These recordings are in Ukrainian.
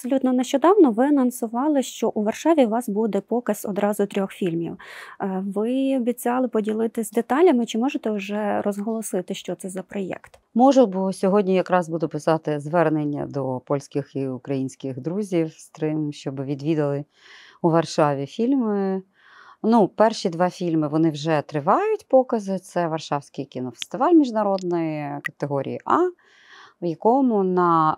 Абсолютно нещодавно ви анонсували, що у Варшаві у вас буде показ одразу трьох фільмів. Е, ви обіцяли поділитись деталями, чи можете вже розголосити, що це за проєкт? Можу, бо сьогодні якраз буду писати звернення до польських і українських друзів з Трим, щоб відвідали у Варшаві фільми. Ну, перші два фільми вони вже тривають покази. Це Варшавський кінофестиваль міжнародної категорії А в якому на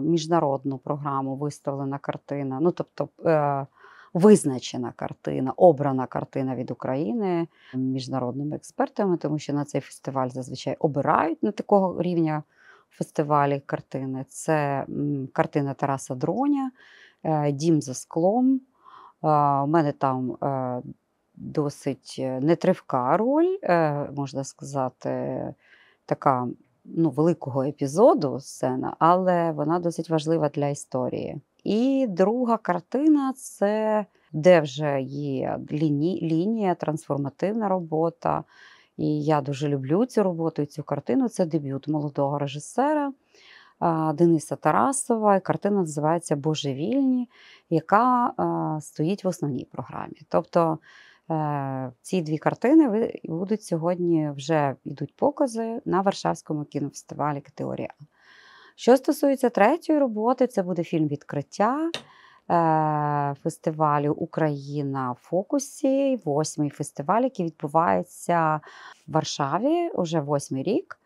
е, міжнародну програму виставлена картина, ну тобто е, визначена картина, обрана картина від України міжнародними експертами, тому що на цей фестиваль зазвичай обирають на такого рівня фестивалі картини. Це картина Тараса Дроня, е, Дім за склом. У мене там досить нетривка роль, можна сказати, така ну, великого епізоду сцена, але вона досить важлива для історії. І друга картина це де вже є ліні, лінія, трансформативна робота. І я дуже люблю цю роботу і цю картину. Це дебют молодого режисера Дениса Тарасова. І Картина називається Божевільні, яка стоїть в основній програмі. Тобто Е, ці дві картини будуть сьогодні вже йдуть покази на Варшавському кінофестивалі Катеорія. Що стосується третьої роботи, це буде фільм Відкриття е, фестивалю Україна в фокусі, восьмий фестиваль, який відбувається в Варшаві уже восьмий рік.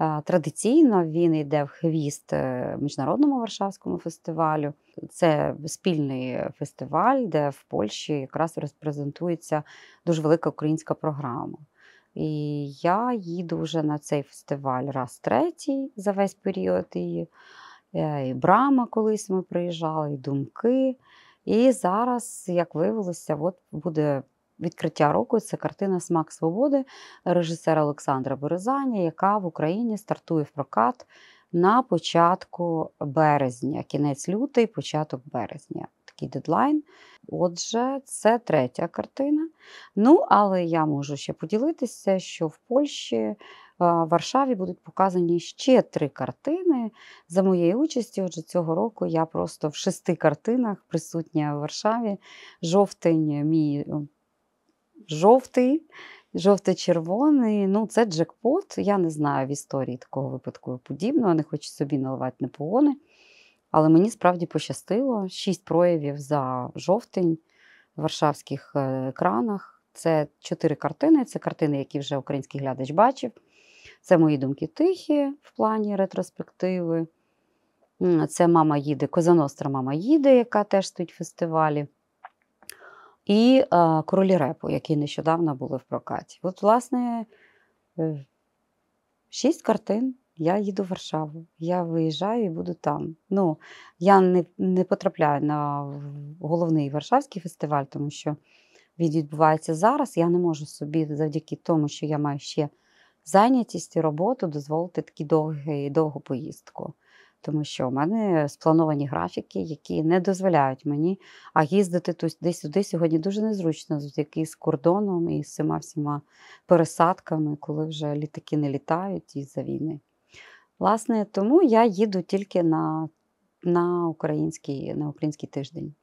Е, традиційно він йде в хвіст е, міжнародному Варшавському фестивалю. Це спільний фестиваль, де в Польщі якраз репрезентується дуже велика українська програма. І я їду вже на цей фестиваль раз третій за весь період. І, е, і Брама колись ми приїжджали, і думки. І зараз, як виявилося, от буде Відкриття року це картина Смак свободи режисера Олександра Березаня, яка в Україні стартує в прокат на початку березня, кінець лютий, початок березня. Такий дедлайн. Отже, це третя картина. Ну, але я можу ще поділитися, що в Польщі. Е, в Варшаві будуть показані ще три картини за моєю участі. Отже, цього року я просто в шести картинах присутня в Варшаві. Жовтень, мій жовтий, жовто-червоний. Ну, це джекпот. Я не знаю в історії такого випадку подібного, не хочу собі наливати на погони. Але мені справді пощастило. Шість проявів за жовтень в варшавських е, екранах. Це чотири картини. Це картини, які вже український глядач бачив. Це мої думки тихі в плані ретроспективи. Це мама їде, Козаностра мама їде, яка теж стоїть в фестивалі і а, е, королі репу, які нещодавно були в прокаті. От, власне, е, шість картин. Я їду в Варшаву, я виїжджаю і буду там. Ну, Я не не потрапляю на головний Варшавський фестиваль, тому що він відбувається зараз. Я не можу собі, завдяки тому, що я маю ще зайнятість і роботу, дозволити таку довгу поїздку тому що в мене сплановані графіки, які не дозволяють мені, а їздити туди-сюди сьогодні дуже незручно, завдяки з кордоном і з всіма всіма пересадками, коли вже літаки не літають із-за війни. Власне, тому я їду тільки на на, український, на український тиждень.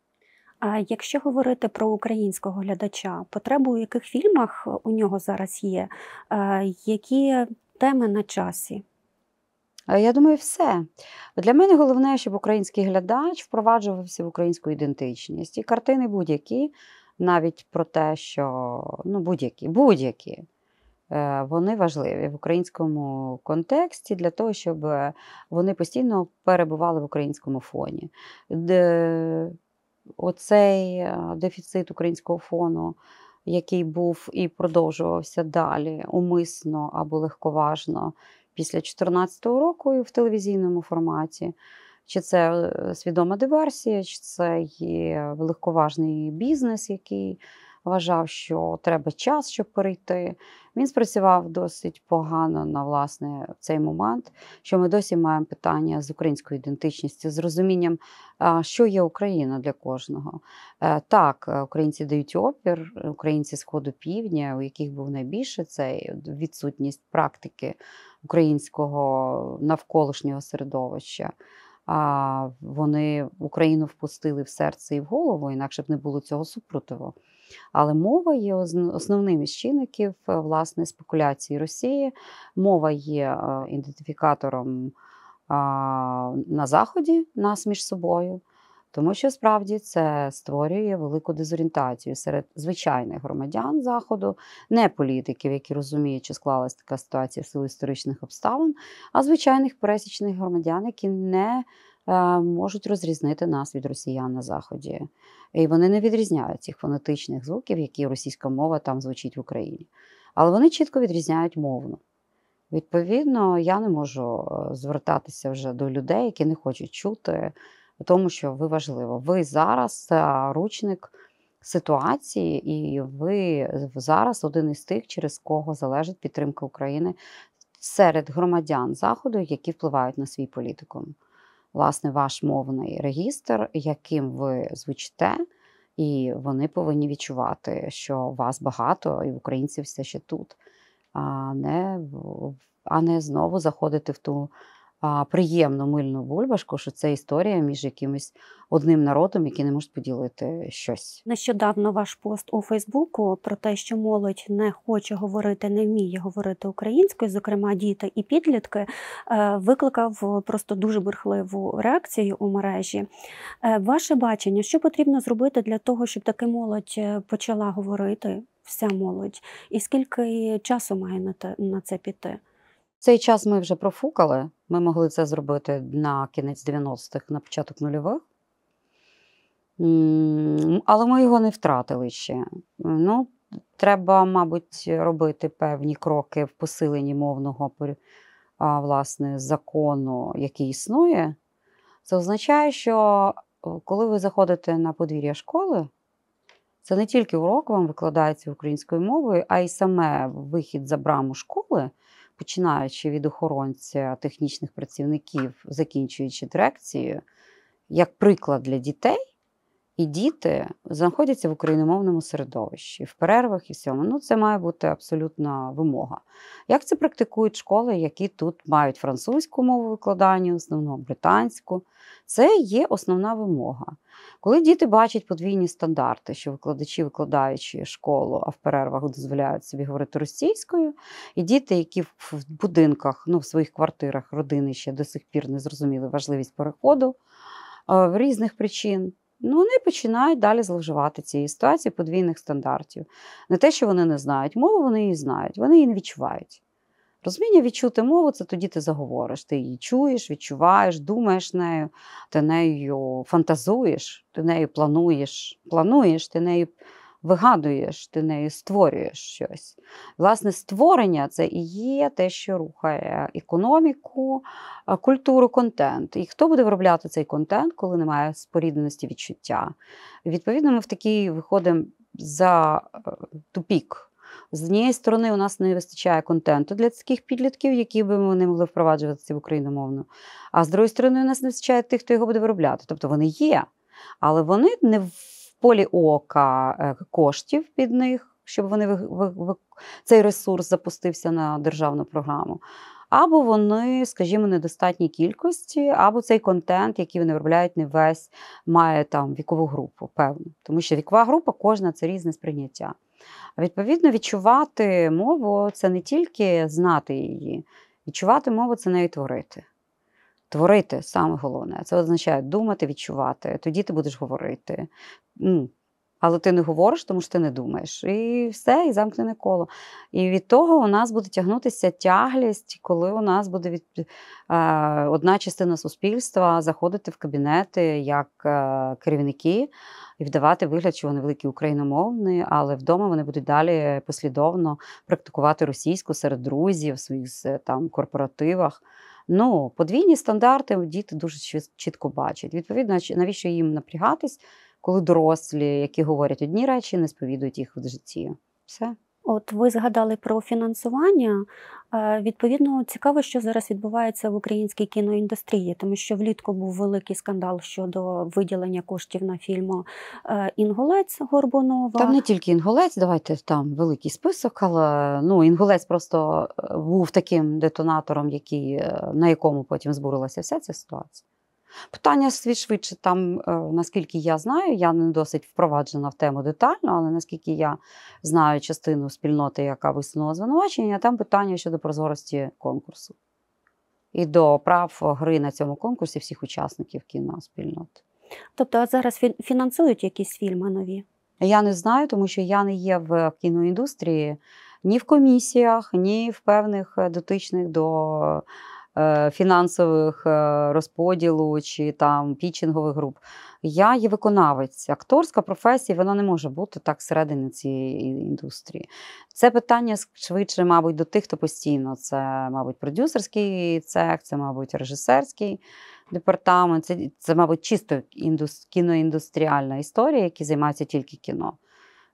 А якщо говорити про українського глядача, потребу у яких фільмах у нього зараз є, е, які теми на часі? Е, я думаю, все. Для мене головне, щоб український глядач впроваджувався в українську ідентичність. І картини будь-які, навіть про те, що ну, будь-які, будь-які. Е, вони важливі в українському контексті для того, щоб вони постійно перебували в українському фоні. Де Оцей е, дефіцит українського фону, який був і продовжувався далі, умисно або легковажно після 2014 року і в телевізійному форматі. Чи це е, свідома диверсія, чи це є легковажний бізнес, який вважав, що треба час, щоб перейти. Він спрацював досить погано на власне в цей момент, що ми досі маємо питання з українською ідентичністю, з розумінням, що є Україна для кожного. Е, так, е, українці дають опір, українці сходу півдня, у яких був найбільше цей відсутність практики українського навколишнього середовища. А вони Україну впустили в серце і в голову, інакше б не було цього супротиву. Але мова є основним із чинників е, власне спекуляції Росії. Мова є е, ідентифікатором на Заході нас між собою. Тому що справді це створює велику дезорієнтацію серед звичайних громадян заходу, не політиків, які розуміють, чи склалась така ситуація в силу історичних обставин, а звичайних пересічних громадян, які не Е, можуть розрізнити нас від росіян на заході. І вони не відрізняють цих фонетичних звуків, які російська мова там звучить в Україні. Але вони чітко відрізняють мовну. Відповідно, я не можу е, звертатися вже до людей, які не хочуть чути, тому що ви важливо. Ви зараз е, ручник ситуації, і ви зараз один із тих, через кого залежить підтримка України серед громадян Заходу, які впливають на свій політику власне ваш мовний регістр, яким ви звучите, і вони повинні відчувати, що вас багато і українців все ще тут, а не а не знову заходити в ту а, приємну мильну бульбашку, що це історія між якимось одним народом, який не може поділити щось. Нещодавно ваш пост у Фейсбуку про те, що молодь не хоче говорити, не вміє говорити українською, зокрема діти і підлітки, е, викликав просто дуже бурхливу реакцію у мережі. Е, ваше бачення, що потрібно зробити для того, щоб таки молодь е, почала говорити, вся молодь, і скільки часу має на це піти? Цей час ми вже профукали. Ми могли це зробити на кінець 90-х, на початок нульових. Але ми його не втратили ще. Ну, Треба, мабуть, робити певні кроки в посиленні мовного власне, закону, який існує. Це означає, що коли ви заходите на подвір'я школи, це не тільки урок вам викладається українською мовою, а й саме вихід за браму школи починаючи від охоронця технічних працівників, закінчуючи дирекцією, як приклад для дітей і діти знаходяться в україномовному середовищі, в перервах і всьому. Ну, це має бути абсолютна вимога. Як це практикують школи, які тут мають французьку мову викладання, основно британську? Це є основна вимога. Коли діти бачать подвійні стандарти, що викладачі, викладаючи школу, а в перервах дозволяють собі говорити російською, і діти, які в будинках, ну в своїх квартирах родини ще до сих пір не зрозуміли важливість переходу е, в різних причин. Ну, вони починають далі зловживати цією ситуацією подвійних стандартів. Не те, що вони не знають мову, вони її знають, вони її не відчувають. Розуміння відчути мову це тоді ти заговориш. Ти її чуєш, відчуваєш, думаєш нею, ти нею фантазуєш, ти нею плануєш, плануєш, ти нею вигадуєш, ти нею створюєш щось. Власне, створення це і є те, що рухає економіку, культуру, контент. І хто буде виробляти цей контент, коли немає спорідненості відчуття? Відповідно, ми в такий виходимо за е, тупік. З однієї сторони, у нас не вистачає контенту для таких підлітків, які би ми не могли впроваджуватися в україномовну. А з другої сторони, у нас не вистачає тих, хто його буде виробляти. Тобто вони є, але вони не полі ока е, коштів під них, щоб вони цей ресурс запустився на державну програму. Або вони, скажімо, недостатній кількості, або цей контент, який вони виробляють, не весь має там вікову групу, певно. Тому що вікова група кожна це різне сприйняття. А відповідно, відчувати мову це не тільки знати її, відчувати мову це неї творити. Творити саме головне. Це означає думати, відчувати. Тоді ти будеш говорити. Ну, але ти не говориш, тому що ти не думаєш. І все, і замкнене коло. І від того у нас буде тягнутися тяглість, коли у нас буде від е, одна частина суспільства заходити в кабінети як е, керівники і вдавати вигляд, що вони великі україномовні, але вдома вони будуть далі послідовно практикувати російську серед друзів, в своїх там корпоративах. Ну, подвійні стандарти діти дуже чітко бачать. Відповідно, навіщо їм напрягатись, коли дорослі, які говорять одні речі, не сповідують їх в житті. Все. От ви згадали про фінансування. Е, відповідно, цікаво, що зараз відбувається в українській кіноіндустрії, тому що влітку був великий скандал щодо виділення коштів на фільм е, Інгулець Горбунова. Там не тільки Інгулець, давайте там великий список, але ну Інгулець просто е, був таким детонатором, який на якому потім збурилася вся ця ситуація. Питання свій швидше там, е, наскільки я знаю, я не досить впроваджена в тему детально, але наскільки я знаю частину спільноти, яка висунула звинувачення, там питання щодо прозорості конкурсу і до прав гри на цьому конкурсі всіх учасників кіноспільноти. Тобто, а зараз фінансують якісь фільми нові? Я не знаю, тому що я не є в кіноіндустрії ні в комісіях, ні в певних дотичних до Е, фінансових е, розподілу чи там пічингових груп. Я є виконавець. Акторська професія вона не може бути так всередині цієї індустрії. Це питання швидше, мабуть, до тих, хто постійно це, мабуть, продюсерський цех, це, мабуть, режисерський департамент. Це, це мабуть, чисто індус... кіноіндустріальна історія, які займаються тільки кіно.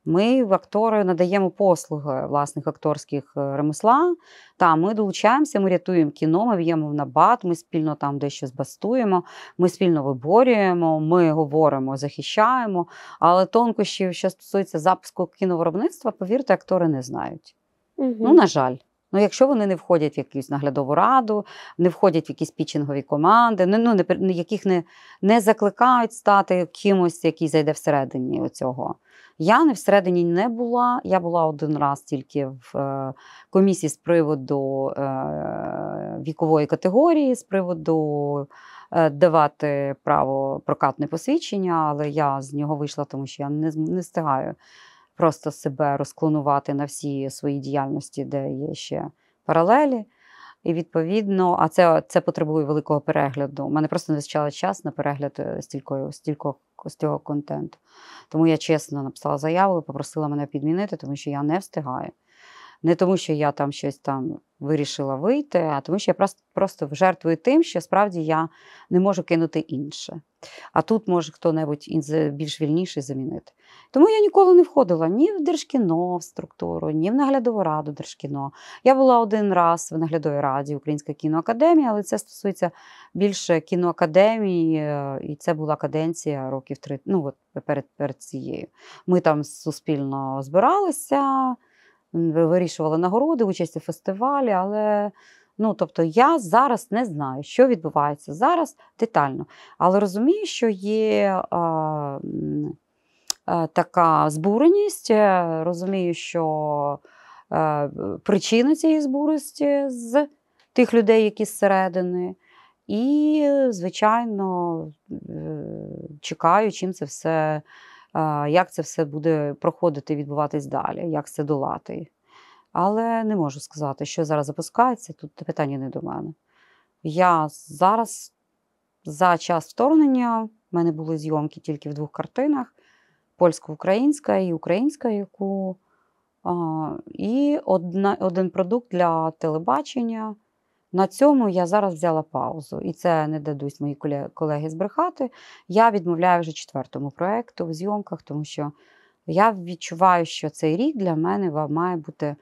Ми в актори надаємо послуги власних акторських э, ремесла. Та ми долучаємося, ми рятуємо кіно, ми в'ємо в набат, ми спільно там дещо збастуємо, ми спільно виборюємо, ми говоримо, захищаємо. Але тонкощів, що стосується запуску кіновиробництва, повірте, актори не знають. Угу. Ну, на жаль. Ну, якщо вони не входять в якусь наглядову раду, не входять в якісь пічингові команди, ну не ну, ну, яких не не закликають стати кимось, який зайде всередині оцього. Я не всередині не була. Я була один раз тільки в е, комісії з приводу е, вікової категорії, з приводу е, давати право прокатне посвідчення, але я з нього вийшла, тому що я не, не встигаю просто себе розклонувати на всі свої діяльності, де є ще паралелі. І відповідно, а це це потребує великого перегляду. У мене просто не вистачало час на перегляд е, стількою стількох контенту. Тому я чесно написала заяву попросила мене підмінити, тому що я не встигаю не тому, що я там щось там вирішила вийти, а тому, що я просто просто жертвую тим, що справді я не можу кинути інше. А тут може хто-небудь е, більш вільніший замінити. Тому я ніколи не входила ні в Держкіно в структуру, ні в наглядову раду Держкіно. Я була один раз в наглядовій раді Українська кіноакадемія, але це стосується більше кіноакадемії, е, і це була каденція років три ну, от перед, перед цією. Ми там суспільно збиралися. Вирішували нагороди, участь у фестивалі. Але ну, тобто, я зараз не знаю, що відбувається зараз детально. Але розумію, що є. А, Така збуреність, е, розумію, що е, причина цієї збуреності з тих людей, які зсередини, і, звичайно, е, чекаю, чим це все як це все буде проходити відбуватись далі, як це долати. Але не можу сказати, що зараз запускається, тут питання не до мене. Я зараз за час вторгнення в мене були зйомки тільки в двох картинах: польсько-українська і українська, яку. І одна, один продукт для телебачення. На цьому я зараз взяла паузу, і це не дадуть мої колеги збрехати. Я відмовляю вже четвертому проєкту в зйомках, тому що я відчуваю, що цей рік для мене має бути е,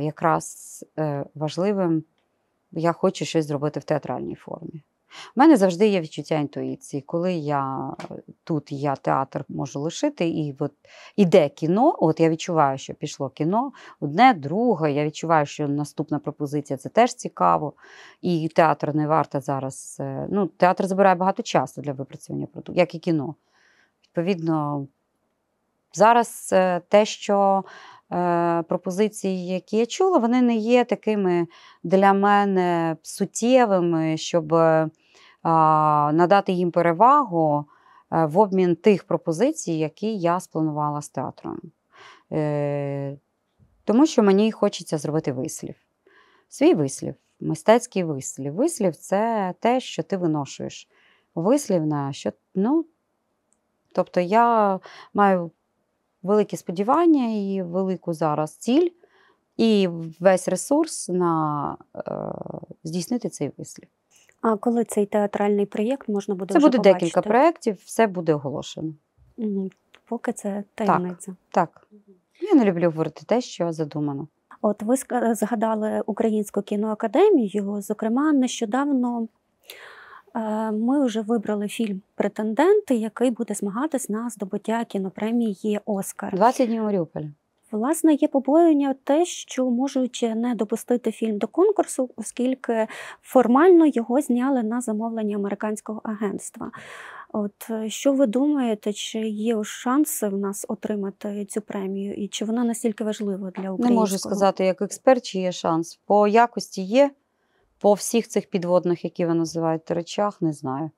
якраз е, важливим. Я хочу щось зробити в театральній формі. У мене завжди є відчуття інтуїції. Коли я тут я театр можу лишити, і от іде кіно, от я відчуваю, що пішло кіно, одне, друге, я відчуваю, що наступна пропозиція це теж цікаво. І театр не варто зараз. Е, ну, Театр забирає багато часу для випрацювання продукту, як і кіно. Відповідно, зараз е, те, що Е, пропозиції, які я чула, вони не є такими для мене суттєвими, щоб е, надати їм перевагу е, в обмін тих пропозицій, які я спланувала з театром. Тому що мені хочеться зробити вислів. Свій вислів, мистецький вислів. Вислів це те, що ти виношуєш. Вислів на що. ну, Тобто я маю великі сподівання і велику зараз ціль, і весь ресурс на е, здійснити цей вислів. А коли цей театральний проєкт можна буде Це вже буде побачити? декілька проєктів, все буде оголошено. Угу. Поки це таємниця. Так. так. Я не люблю говорити те, що задумано. От ви згадали Українську кіноакадемію, зокрема, нещодавно. Е, ми вже вибрали фільм Претенденти, який буде змагатись на здобуття кінопремії Оскар. 20 днів Маріуполя. Власне, є побоювання те, що можуть не допустити фільм до конкурсу, оскільки формально його зняли на замовлення американського агентства. От е, що ви думаєте, чи є шанси в нас отримати цю премію, і чи вона настільки важлива для українського? Не можу сказати як експерт, чи є шанс по якості є. По всіх цих підводних, які ви називаєте речах, не знаю.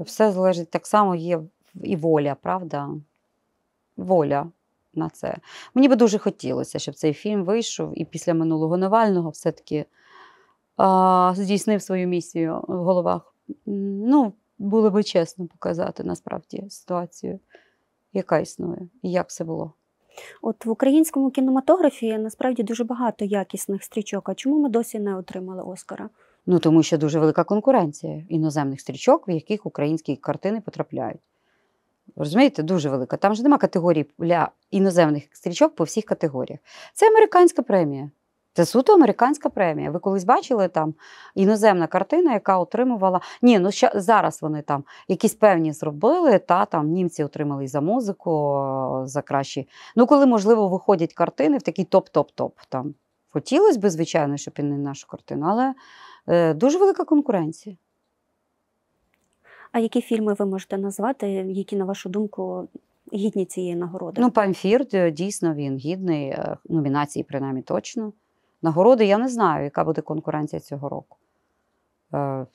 Все залежить так само, є і воля, правда? Воля на це. Мені би дуже хотілося, щоб цей фільм вийшов і після минулого Навального все-таки а, здійснив свою місію в головах. Ну, було би чесно показати насправді ситуацію, яка існує і як все було. От в українському кінематографі насправді дуже багато якісних стрічок. А чому ми досі не отримали Оскара? Ну тому що дуже велика конкуренція іноземних стрічок, в яких українські картини потрапляють. Розумієте, дуже велика. Там же нема категорії для іноземних стрічок по всіх категоріях. Це американська премія. Це суто американська премія. Ви колись бачили там іноземна картина, яка отримувала. Ні, ну ще зараз вони там якісь певні зробили, та там німці отримали і за музику, е, за кращі. Ну, коли, можливо, виходять картини в такий топ-топ-топ. Там Хотілося б, звичайно, щоб і не нашу картину, але е, дуже велика конкуренція. А які фільми ви можете назвати, які, на вашу думку, гідні цієї нагороди? Ну, Памфір, дійсно, він гідний е, номінації, принаймні точно. Нагороди я не знаю, яка буде конкуренція цього року. Е,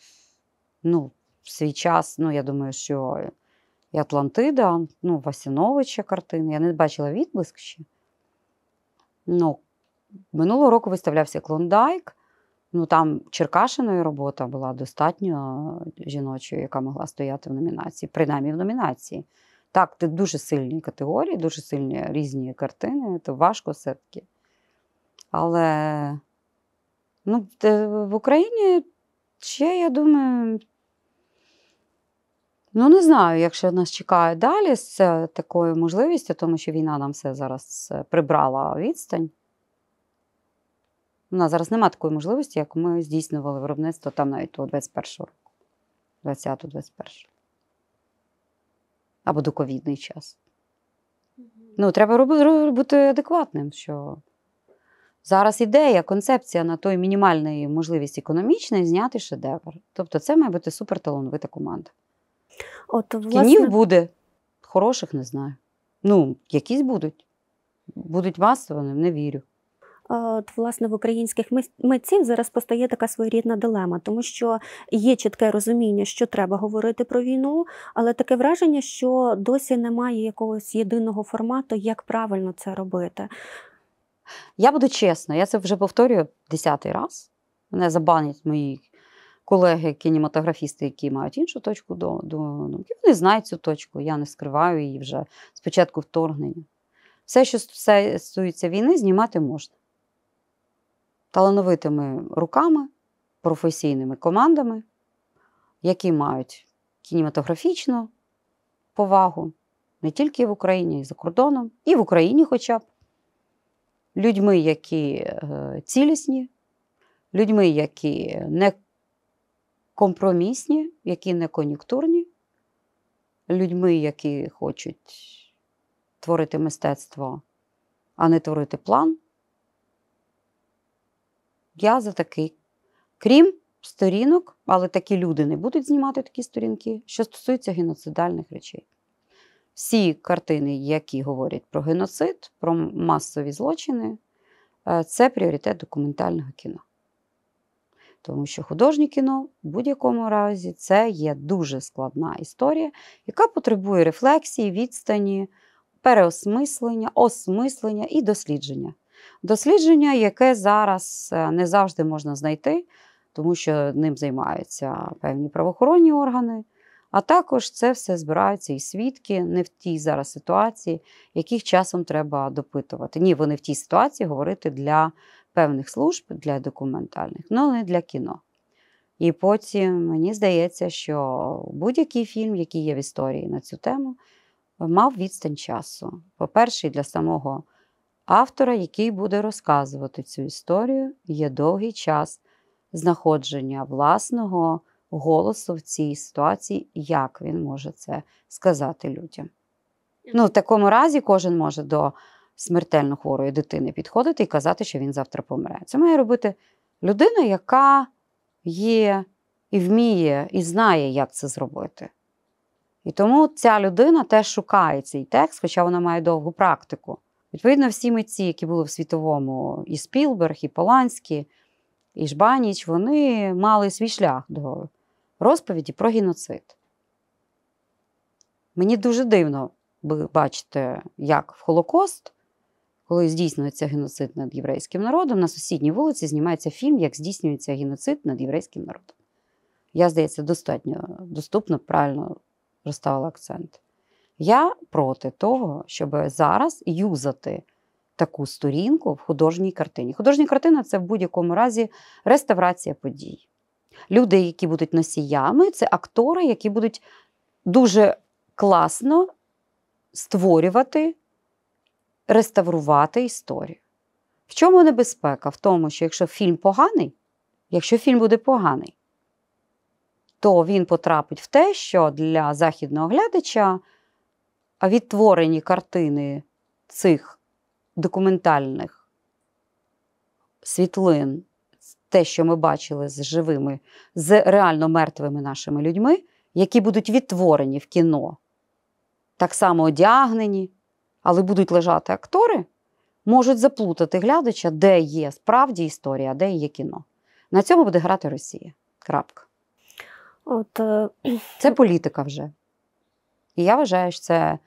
Ну, в свій час, ну, я думаю, що і Атлантида, ну, Васіновича картини. Я не бачила відблиск ще. Ну, Минулого року виставлявся Клондайк. Ну, Там Черкашиною робота була достатньо е, жіночою, яка могла стояти в номінації, принаймні в номінації. Так, це дуже сильні категорії, дуже сильні різні картини, то важко все-таки. Але ну, в Україні ще, я думаю, ну не знаю, якщо нас чекає далі з е, такою можливістю, тому що війна нам все зараз е, прибрала відстань. У нас зараз немає такої можливості, як ми здійснювали виробництво там навіть у 21-го року, 20 21 або до ковідний час. Ну, треба робити, робити адекватним. що Зараз ідея, концепція на той мінімальної можливість економічної зняти шедевр. Тобто, це має бути суперталановита команда. От, власне... Кінів буде, хороших не знаю. Ну, якісь будуть. Будуть масовими, не вірю. От, Власне, в українських митців зараз постає така своєрідна дилема, тому що є чітке розуміння, що треба говорити про війну, але таке враження, що досі немає якогось єдиного формату, як правильно це робити. Я буду чесна, я це вже повторюю десятий раз. Мене забанять мої колеги-кінематографісти, які мають іншу точку до, до думки. Ну, вони знають цю точку. Я не скриваю її вже з початку вторгнення. Все, що стосується війни, знімати можна. Талановитими руками, професійними командами, які мають кінематографічну повагу не тільки в Україні, і за кордоном, і в Україні хоча б людьми, які е, цілісні, людьми, які не компромісні, які не кон'юнктурні, людьми, які хочуть творити мистецтво, а не творити план. Я за такий. Крім сторінок, але такі люди не будуть знімати такі сторінки, що стосуються геноцидальних речей всі картини, які говорять про геноцид, про масові злочини, е, це пріоритет документального кіно. Тому що художнє кіно в будь-якому разі це є дуже складна історія, яка потребує рефлексії, відстані, переосмислення, осмислення і дослідження. Дослідження, яке зараз е, не завжди можна знайти, тому що ним займаються певні правоохоронні органи, а також це все збираються і свідки не в тій зараз ситуації, яких часом треба допитувати. Ні, вони в тій ситуації говорити для певних служб, для документальних, ну, але не для кіно. І потім мені здається, що будь-який фільм, який є в історії на цю тему, мав відстань часу. По-перше, для самого автора, який буде розказувати цю історію, є довгий час знаходження власного голосу в цій ситуації, як він може це сказати людям. Ну, В такому разі кожен може до смертельно хворої дитини підходити і казати, що він завтра помре. Це має робити людина, яка є і вміє, і знає, як це зробити. І тому ця людина теж шукає цей текст, хоча вона має довгу практику. Відповідно, всі митці, які були в світовому, і Спілберг, і Поланський, і Жбаніч, вони мали свій шлях до розповіді про геноцид. Мені дуже дивно ви бачите, як в Холокост, коли здійснюється геноцид над єврейським народом, на сусідній вулиці знімається фільм, як здійснюється геноцид над єврейським народом. Я, здається, достатньо доступно, правильно розставила акцент. Я проти того, щоб зараз юзати таку сторінку в художній картині. Художня картина це в будь-якому разі реставрація подій люди, які будуть носіями, це актори, які будуть дуже класно створювати, реставрувати історію. В чому небезпека? В тому, що якщо фільм поганий, якщо фільм буде поганий, то він потрапить в те, що для західного глядача відтворені картини цих документальних світлин те, що ми бачили з живими, з реально мертвими нашими людьми, які будуть відтворені в кіно, так само одягнені, але будуть лежати актори, можуть заплутати глядача, де є справді історія, а де є кіно. На цьому буде грати Росія. Крапка. От, е, Це політика вже. І я вважаю, що це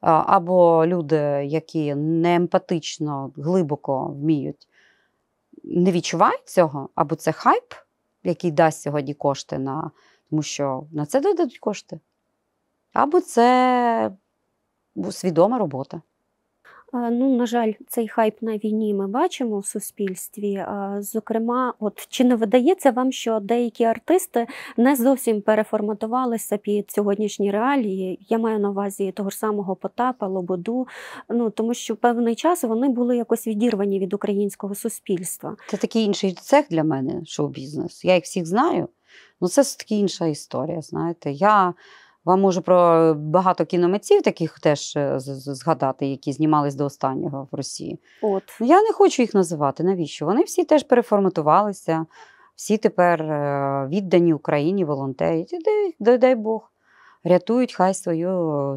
або люди, які неемпатично, глибоко вміють не відчуває цього, або це хайп, який дасть сьогодні кошти, на, тому що на це дадуть кошти, або це свідома робота. Ну, на жаль, цей хайп на війні ми бачимо в суспільстві. Зокрема, от чи не видається вам, що деякі артисти не зовсім переформатувалися під сьогоднішні реалії? Я маю на увазі того ж самого Потапа, Лободу. Ну тому що певний час вони були якось відірвані від українського суспільства. Це такий інший цех для мене, шоу-бізнес. Я їх всіх знаю, але ну, це все таки інша історія. Знаєте, я. Вам можу про е, багато кінометців таких теж е, згадати, які знімались до останнього в Росії. От. Ну, я не хочу їх називати. Навіщо? Вони всі теж переформатувалися, всі тепер е, віддані Україні, волонтерять. Дай, дай, дай Бог, рятують хай своє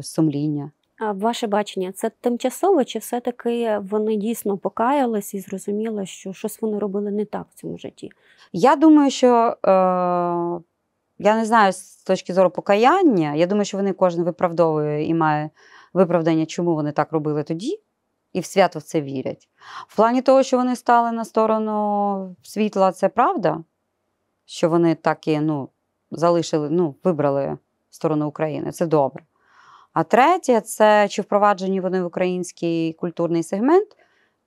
сумління. А ваше бачення, це тимчасово, чи все-таки вони дійсно покаялись і зрозуміли, що щось вони робили не так в цьому житті? Я думаю, що. Е- я не знаю з точки зору покаяння. Я думаю, що вони кожен виправдовує і має виправдання, чому вони так робили тоді, і в свято в це вірять. В плані того, що вони стали на сторону світла, це правда, що вони так і ну, залишили, ну, вибрали сторону України. Це добре. А третє, це чи впроваджені вони в український культурний сегмент.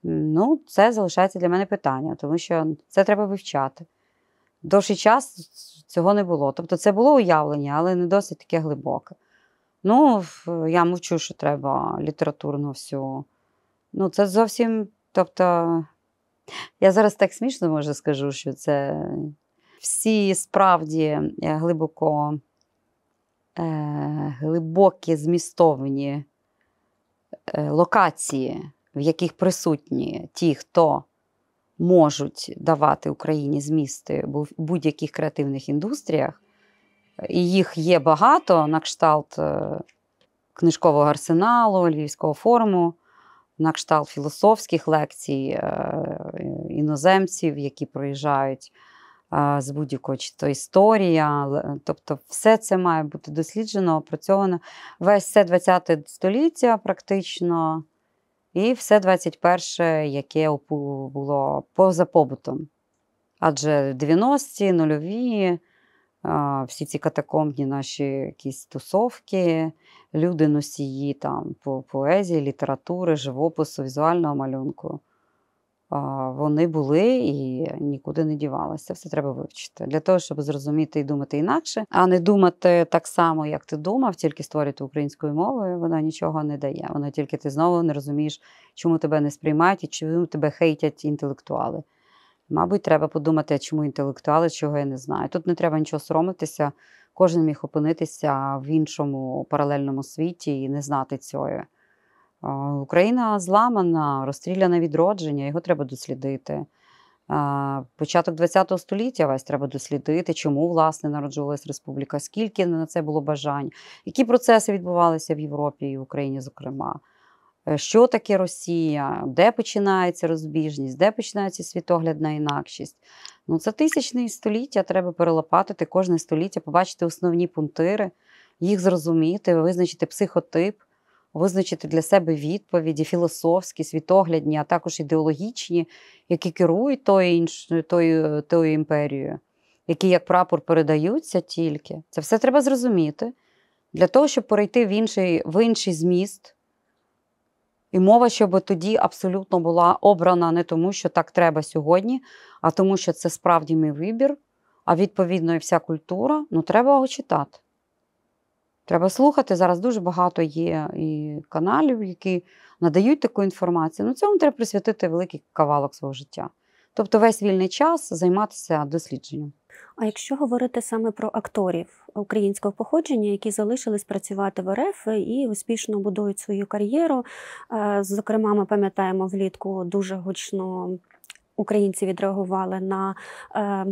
Ну, це залишається для мене питання, тому що це треба вивчати. Довший час цього не було. Тобто це було уявлення, але не досить таке глибоке. Ну, я мовчу, що треба літературну всю. Ну, це зовсім. Тобто, я зараз так смішно може скажу, що це всі справді е, глибоко е, глибокі, змістовні е, локації, в яких присутні ті, хто можуть давати Україні змісти в будь-яких креативних індустріях, і їх є багато на кшталт е, книжкового арсеналу, Львівського форуму, на кшталт філософських лекцій е, іноземців, які проїжджають. Е, з будь-якого чи то історія, тобто все це має бути досліджено, опрацьовано. Весь все ХХ століття практично і все 21, яке було поза побутом. Адже 90-ті, нульові, всі ці катакомбні наші якісь тусовки, люди носії там по поезії, літератури, живопису, візуального малюнку вони були і нікуди не дівалися. Все треба вивчити для того, щоб зрозуміти і думати інакше, а не думати так само, як ти думав, тільки створити українською мовою. Вона нічого не дає. Вона тільки ти знову не розумієш, чому тебе не сприймають і чому тебе хейтять інтелектуали. Мабуть, треба подумати, чому інтелектуали, чого я не знаю. Тут не треба нічого соромитися. Кожен міг опинитися в іншому паралельному світі і не знати цього. Україна зламана, розстріляне відродження, його треба дослідити. Початок ХХ століття весь треба дослідити, чому власне народжувалась республіка, скільки на це було бажань, які процеси відбувалися в Європі і в Україні, зокрема. Е, що таке Росія, де починається розбіжність, де починається світоглядна інакшість? Ну, Це тисячне століття, треба перелопатити кожне століття, побачити основні пунктири, їх зрозуміти, визначити психотип, визначити для себе відповіді, філософські, світоглядні, а також ідеологічні, які керують тою іншою тою, тою імперією, які як прапор передаються тільки. Це все треба зрозуміти для того, щоб перейти в інший, в інший зміст. І мова, щоб тоді абсолютно була обрана не тому, що так треба сьогодні, а тому, що це справді мій вибір, а відповідно і вся культура, ну треба його читати. Треба слухати. Зараз дуже багато є і каналів, які надають таку інформацію. Ну, цьому треба присвятити великий кавалок свого життя. Тобто, весь вільний час займатися дослідженням. А якщо говорити саме про акторів українського походження, які залишились працювати в РФ і успішно будують свою кар'єру, е, зокрема, ми пам'ятаємо влітку дуже гучно. Українці відреагували на е,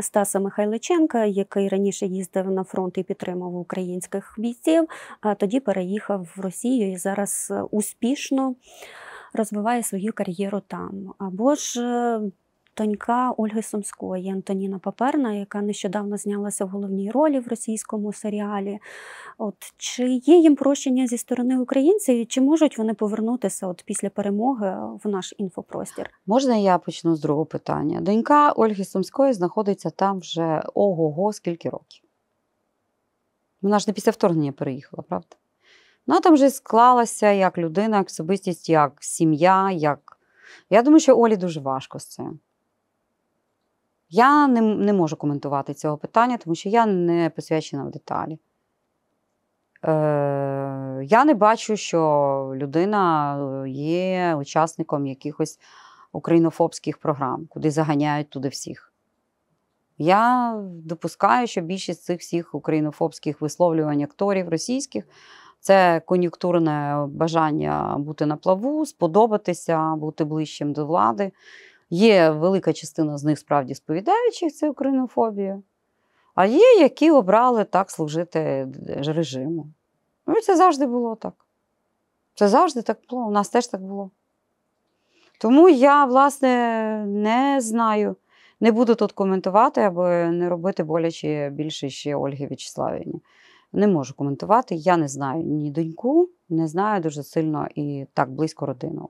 Стаса Михайличенка, який раніше їздив на фронт і підтримував українських бійців, а тоді переїхав в Росію і зараз е, успішно розвиває свою кар'єру там. Або ж е, донька Ольги Сумської Антоніна Паперна, яка нещодавно знялася в головній ролі в російському серіалі. От Чи є їм прощення зі сторони українців, і чи можуть вони повернутися от після перемоги в наш інфопростір? Можна я почну з другого питання? Донька Ольги Сумської знаходиться там вже ого, го скільки років. Вона ж не після вторгнення переїхала, правда? Вона там вже склалася як людина, як особистість, як сім'я. як... Я думаю, що Олі дуже важко з цим. Я не не можу коментувати цього питання, тому що я не посвячена в деталі. Е, Я не бачу, що людина е, є учасником якихось українофобських програм, куди заганяють туди всіх. Я допускаю, що більшість цих всіх українофобських висловлювань акторів російських це кон'юнктурне бажання бути на плаву, сподобатися, бути ближчим до влади. Є велика частина з них справді сповідаючих це українофобія, а є, які обрали так служити е, режиму. Ну, Це завжди було так. Це завжди так було, у нас теж так було. Тому я, власне, не знаю, не буду тут коментувати, аби не робити боляче більше ще Ольги В'ячеславівні. Не можу коментувати. Я не знаю ні доньку, не знаю дуже сильно і так близько родину.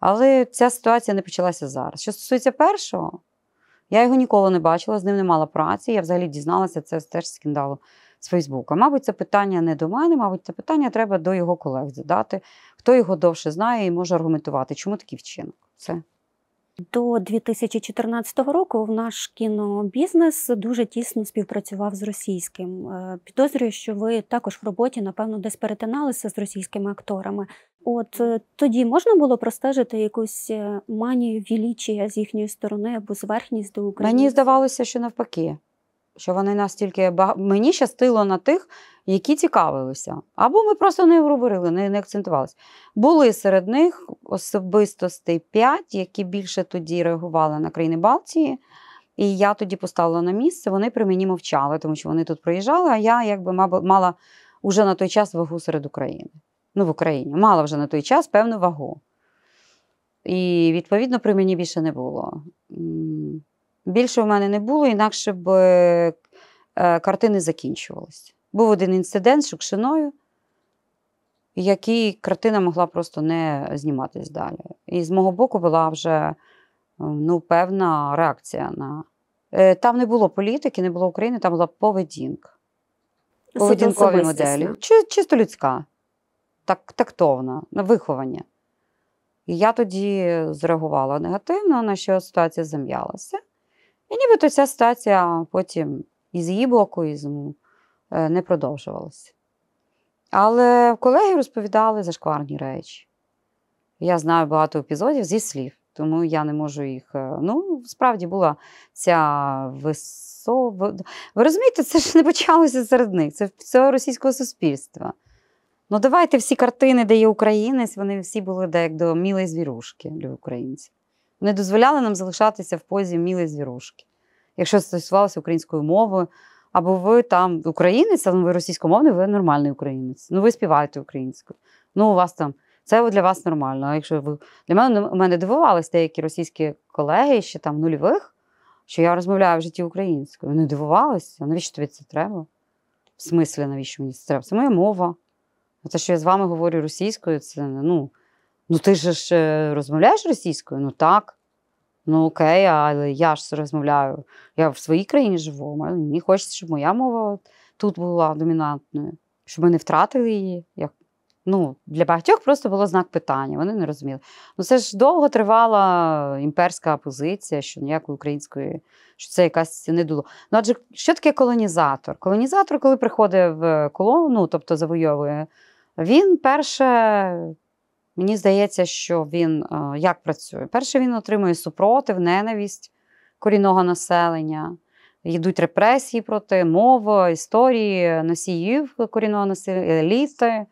Але ця ситуація не почалася зараз. Що стосується першого, я його ніколи не бачила, з ним не мала праці. Я взагалі дізналася це теж скандалу з Фейсбука. Мабуть, це питання не до мене, мабуть, це питання треба до його колег задати, хто його довше знає і може аргументувати, чому такий вчинок. Це. До 2014 року наш кінобізнес дуже тісно співпрацював з російським. Е, підозрюю, що ви також в роботі, напевно, десь перетиналися з російськими акторами. От е, тоді можна було простежити якусь е, манію вілічія з їхньої сторони або зверхність до України? Мені здавалося, що навпаки, що вони настільки баг... мені щастило на тих, які цікавилися. Або ми просто не говорили, не, не акцентувалися. Були серед них особистостей п'ять, які більше тоді реагували на країни Балтії. І я тоді поставила на місце. Вони при мені мовчали, тому що вони тут проїжджали, а я якби мала уже на той час вагу серед України ну, в Україні мала вже на той час певну вагу. І, відповідно, при мені більше не було. Більше в мене не було, інакше б е, картини закінчувалися. Був один інцидент з Шукшиною, який картина могла просто не зніматись далі. І з мого боку була вже ну, певна реакція на. Е, там не було політики, не було України, там була поведінка. Поведінкові моделі. Чисто людська так тактовно, на виховання. І я тоді зреагувала негативно, на що ситуація зам'ялася. І нібито ця ситуація потім із її боку, із е, не продовжувалася. Але колеги розповідали зашкварні речі. Я знаю багато епізодів зі слів, тому я не можу їх. Е, ну, справді була ця висова. Ви розумієте, це ж не почалося серед них, це всього російського суспільства. Ну давайте всі картини, де є українець, вони всі були де як до мілої звірушки для українців. Вони дозволяли нам залишатися в позі мілої звірушки, якщо стосувалося українською мовою. Або ви там українець, але ви російськомовний, ви нормальний українець. Ну, ви співаєте українською. Ну, у вас там це для вас нормально. А якщо ви для мене у мене дивувались деякі російські колеги ще там нульових, що я розмовляю в житті українською. Вони дивувалися, навіщо тобі це треба? В смислі, навіщо мені це треба? Це моя мова. Те, ну, що я з вами говорю російською, це ну, ну ти ж е, розмовляєш російською? Ну так. Ну окей, але я ж розмовляю. Я в своїй країні живу. Мені хочеться, щоб моя мова тут була домінантною, щоб ми не втратили її. Як ну, Для багатьох просто було знак питання, вони не розуміли. Ну це ж довго тривала імперська позиція, що ніякої української, що це якась не дуло. Ну адже що таке колонізатор? Колонізатор, коли приходить в колону, тобто завойовує він перше, мені здається, що він е, як працює? Перше, він отримує супротив, ненависть корінного населення, йдуть репресії проти мов, історії, носіїв корінного населення, еліти.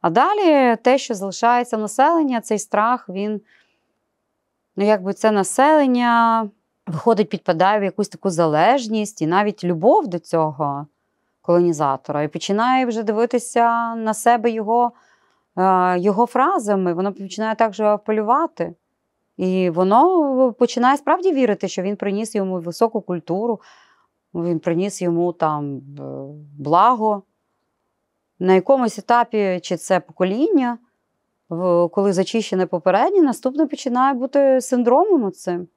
А далі те, що залишається населення, цей страх, він, ну якби це населення виходить, підпадає в якусь таку залежність і навіть любов до цього колонізатора і починає вже дивитися на себе його е, його фразами. Воно починає також апелювати. І воно починає справді вірити, що він приніс йому високу культуру, він приніс йому там е, благо. На якомусь етапі, чи це покоління, коли зачищене попереднє, наступне починає бути синдромом цим.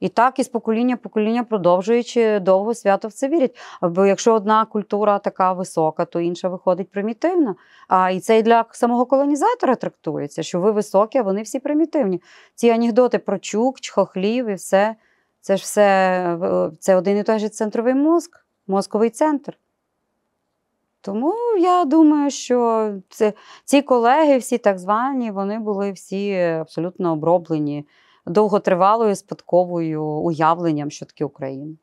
І так, із покоління, покоління продовжуючи довго свято в це вірять. Бо якщо одна культура така висока, то інша виходить примітивна. А і це і для самого колонізатора трактується, що ви високі, а вони всі примітивні. Ці анекдоти про чук, чхохлів і все. Це ж все е, це один і той же центровий мозк, мозковий центр. Тому я думаю, що це, ці колеги, всі так звані, вони були всі абсолютно оброблені довготривалою спадковою уявленням, що таке Україна.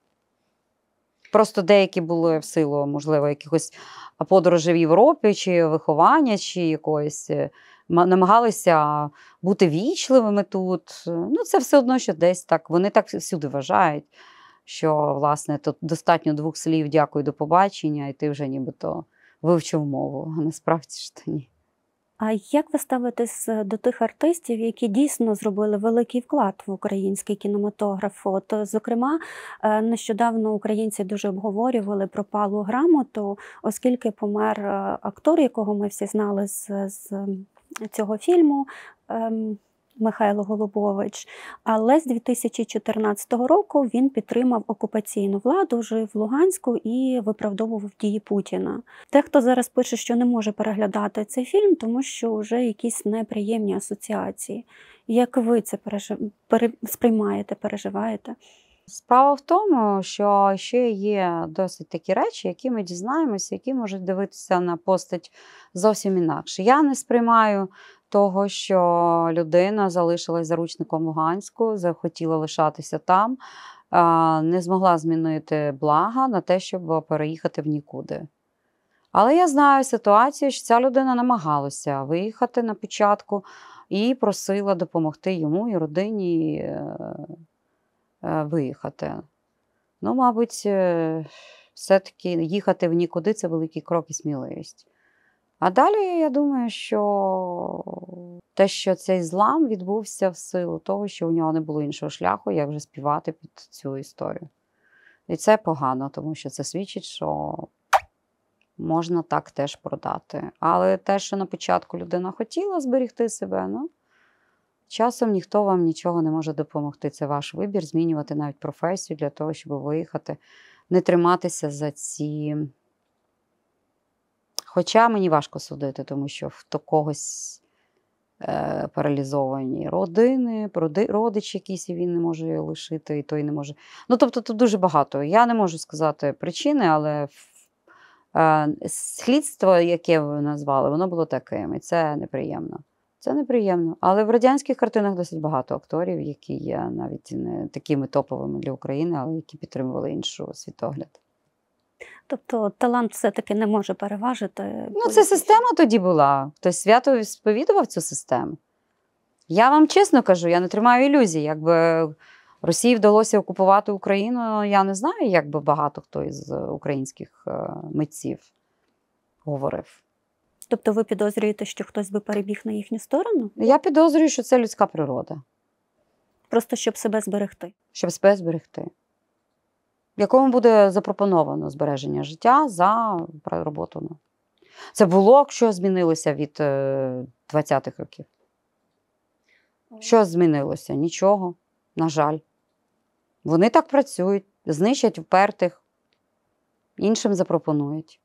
Просто деякі були в силу, можливо, якихось подорожі в Європі, чи виховання, чи якоїсь е, намагалися бути вічливими тут. Ну, це все одно, що десь так. Вони так всюди вважають, що власне тут достатньо двох слів дякую до побачення, і ти вже нібито вивчив мову. А насправді ж то ні. А як ви ставитесь е, до тих артистів, які дійсно зробили великий вклад в український кінематограф? От, е, зокрема, е, нещодавно українці дуже обговорювали пропалу грамоту, оскільки помер актор, якого ми всі знали з, з цього фільму. Ем, Михайло Голубович. Але з 2014 року він підтримав окупаційну владу, жив в Луганську і виправдовував дії Путіна. Дехто зараз пише, що не може переглядати цей фільм, тому що вже якісь неприємні асоціації. Як ви це пережив... пере... сприймаєте, переживаєте? Справа в тому, що ще є досить такі речі, які ми дізнаємося, які можуть дивитися на постать зовсім інакше. Я не сприймаю того, що людина залишилась заручником Луганську, захотіла лишатися там, не змогла змінити блага на те, щоб переїхати в нікуди. Але я знаю ситуацію, що ця людина намагалася виїхати на початку і просила допомогти йому і родині е, е, виїхати. Ну, мабуть, е, все-таки їхати в нікуди це великий крок і сміливість. А далі я думаю, що те, що цей злам відбувся в силу того, що у нього не було іншого шляху, як вже співати під цю історію. І це погано, тому що це свідчить, що можна так теж продати. Але те, що на початку людина хотіла зберігти себе, ну часом ніхто вам нічого не може допомогти. Це ваш вибір, змінювати навіть професію для того, щоб виїхати, не триматися за ці. Хоча мені важко судити, тому що в когось е, паралізовані родини, родич якийсь і він не може її лишити, і той не може. Ну, тобто, тут дуже багато. Я не можу сказати причини, але е, слідство, яке ви назвали, воно було таким, і це неприємно. Це неприємно. Але в радянських картинах досить багато акторів, які є навіть не такими топовими для України, але які підтримували іншу світогляд. Тобто талант все-таки не може переважити. Ну, це система тоді була. Хтось свято сповідував цю систему. Я вам чесно кажу, я не тримаю ілюзій. Якби Росії вдалося окупувати Україну, я не знаю, як би багато хто із українських е, митців говорив. Тобто ви підозрюєте, що хтось би перебіг на їхню сторону? Я підозрюю, що це людська природа. Просто щоб себе зберегти. Щоб себе зберегти в якому буде запропоновано збереження життя за роботу. Ну. Це було, що змінилося від 20-х е, років. Що змінилося? Нічого, на жаль. Вони так працюють, знищать впертих, іншим запропонують.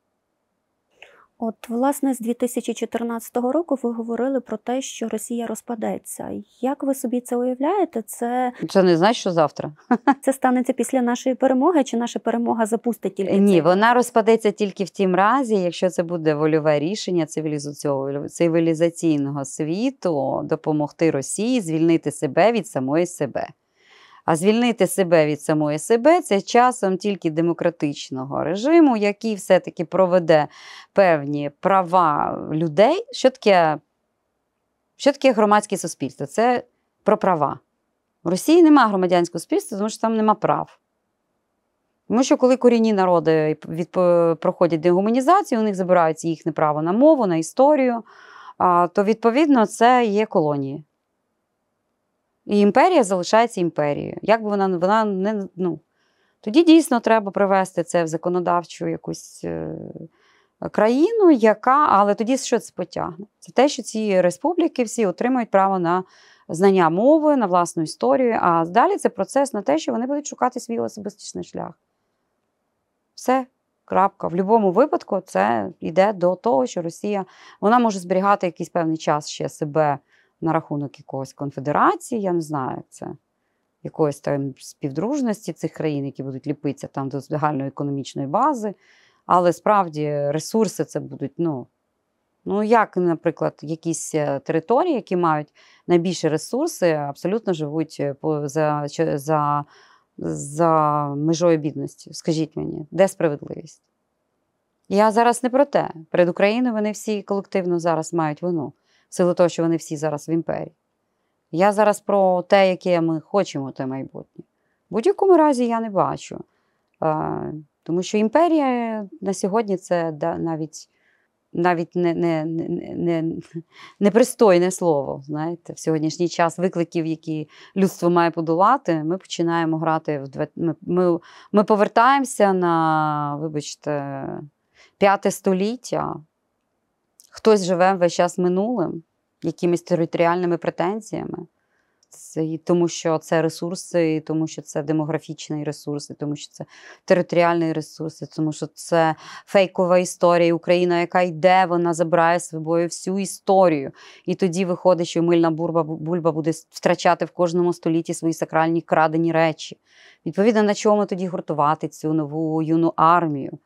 От, власне, з 2014 року ви говорили про те, що Росія розпадеться. Як ви собі це уявляєте? Це це не знає, що завтра. Це станеться після нашої перемоги, чи наша перемога запустить тільки ні? Це? Вона розпадеться тільки в тім разі, якщо це буде вольове рішення цивілізаційного світу допомогти Росії звільнити себе від самої себе. А звільнити себе від самої себе це часом тільки демократичного режиму, який все-таки проведе певні права людей. Що таке що таке громадське суспільство? Це про права. В Росії немає громадянського суспільства, тому що там нема прав. Тому що коли корінні народи від е, проходять дегуманізацію, у них забирається їхнє право на мову, на історію, то відповідно це є колонії. І імперія залишається імперією. Як би вона вона не ну. Тоді дійсно треба привести це в законодавчу якусь е, країну, яка, але тоді що це потягне? Це те, що ці республіки всі отримують право на знання мови, на власну історію. А далі це процес на те, що вони будуть шукати свій особистісний шлях. Все. Крапка. В будь-якому випадку це йде до того, що Росія вона може зберігати якийсь певний час ще себе на рахунок якогось конфедерації, я не знаю, як це якоїсь там співдружності цих країн, які будуть ліпитися там до загальної економічної бази. Але справді ресурси це будуть, ну. Ну, як, наприклад, якісь е, території, які мають найбільші ресурси, абсолютно живуть е, за за, за межою бідності. Скажіть мені, де справедливість? Я зараз не про те. Перед Україною вони всі колективно зараз мають вину в силу того, що вони всі зараз в імперії. Я зараз про те, яке ми хочемо, те майбутнє. В будь-якому разі я не бачу. Е, тому що імперія на сьогодні це навіть навіть не, не, не, непристойне слово. знаєте, В сьогоднішній час викликів, які людство має подолати, ми починаємо грати в ми, ми, ми повертаємося на, вибачте, п'яте століття. Хтось живе весь час минулим, якимись територіальними претензіями, це, і тому що це ресурси, і тому що це демографічний ресурс, і тому що це територіальний ресурс, і тому що це фейкова історія. Україна, яка йде, вона забирає з собою всю історію. І тоді виходить, що мильна бурба бульба буде втрачати в кожному столітті свої сакральні крадені речі. Відповідно, на чому тоді гуртувати цю нову юну армію?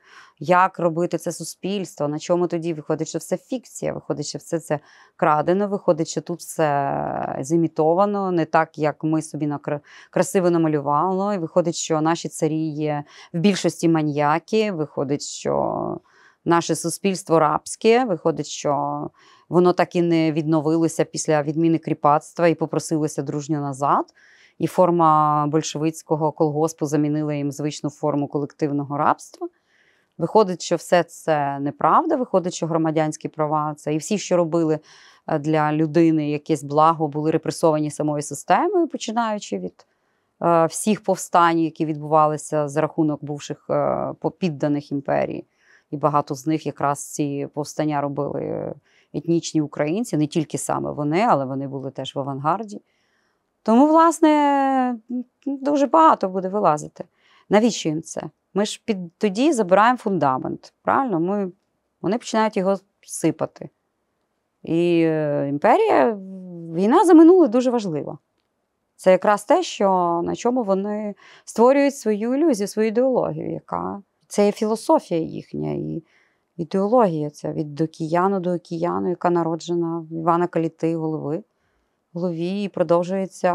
як робити це суспільство, на чому тоді виходить, що все фікція, виходить, що все це крадено, виходить, що тут все зімітовано, не так, як ми собі накр... красиво намалювали. І виходить, що наші царі є в більшості маньяки, виходить, що наше суспільство рабське, виходить, що воно так і не відновилося після відміни кріпацтва і попросилося дружньо назад. І форма большевицького колгоспу замінила їм звичну форму колективного рабства. Виходить, що все це неправда, виходить, що громадянські права це і всі, що робили е, для людини якесь благо, були репресовані самою системою, починаючи від е, всіх повстань, які відбувалися за рахунок бувших е, підданих імперії. І багато з них якраз ці повстання робили етнічні українці, не тільки саме вони, але вони були теж в авангарді. Тому, власне, дуже багато буде вилазити. Навіщо їм це? Ми ж під тоді забираємо фундамент. Правильно? Ми, Вони починають його сипати. І е, імперія, війна за минуле дуже важлива. Це якраз те, що на чому вони створюють свою ілюзію, свою ідеологію, яка це є філософія їхня і ідеологія ця від докіяну до океану, яка народжена в Івана Каліти голови. голові і продовжується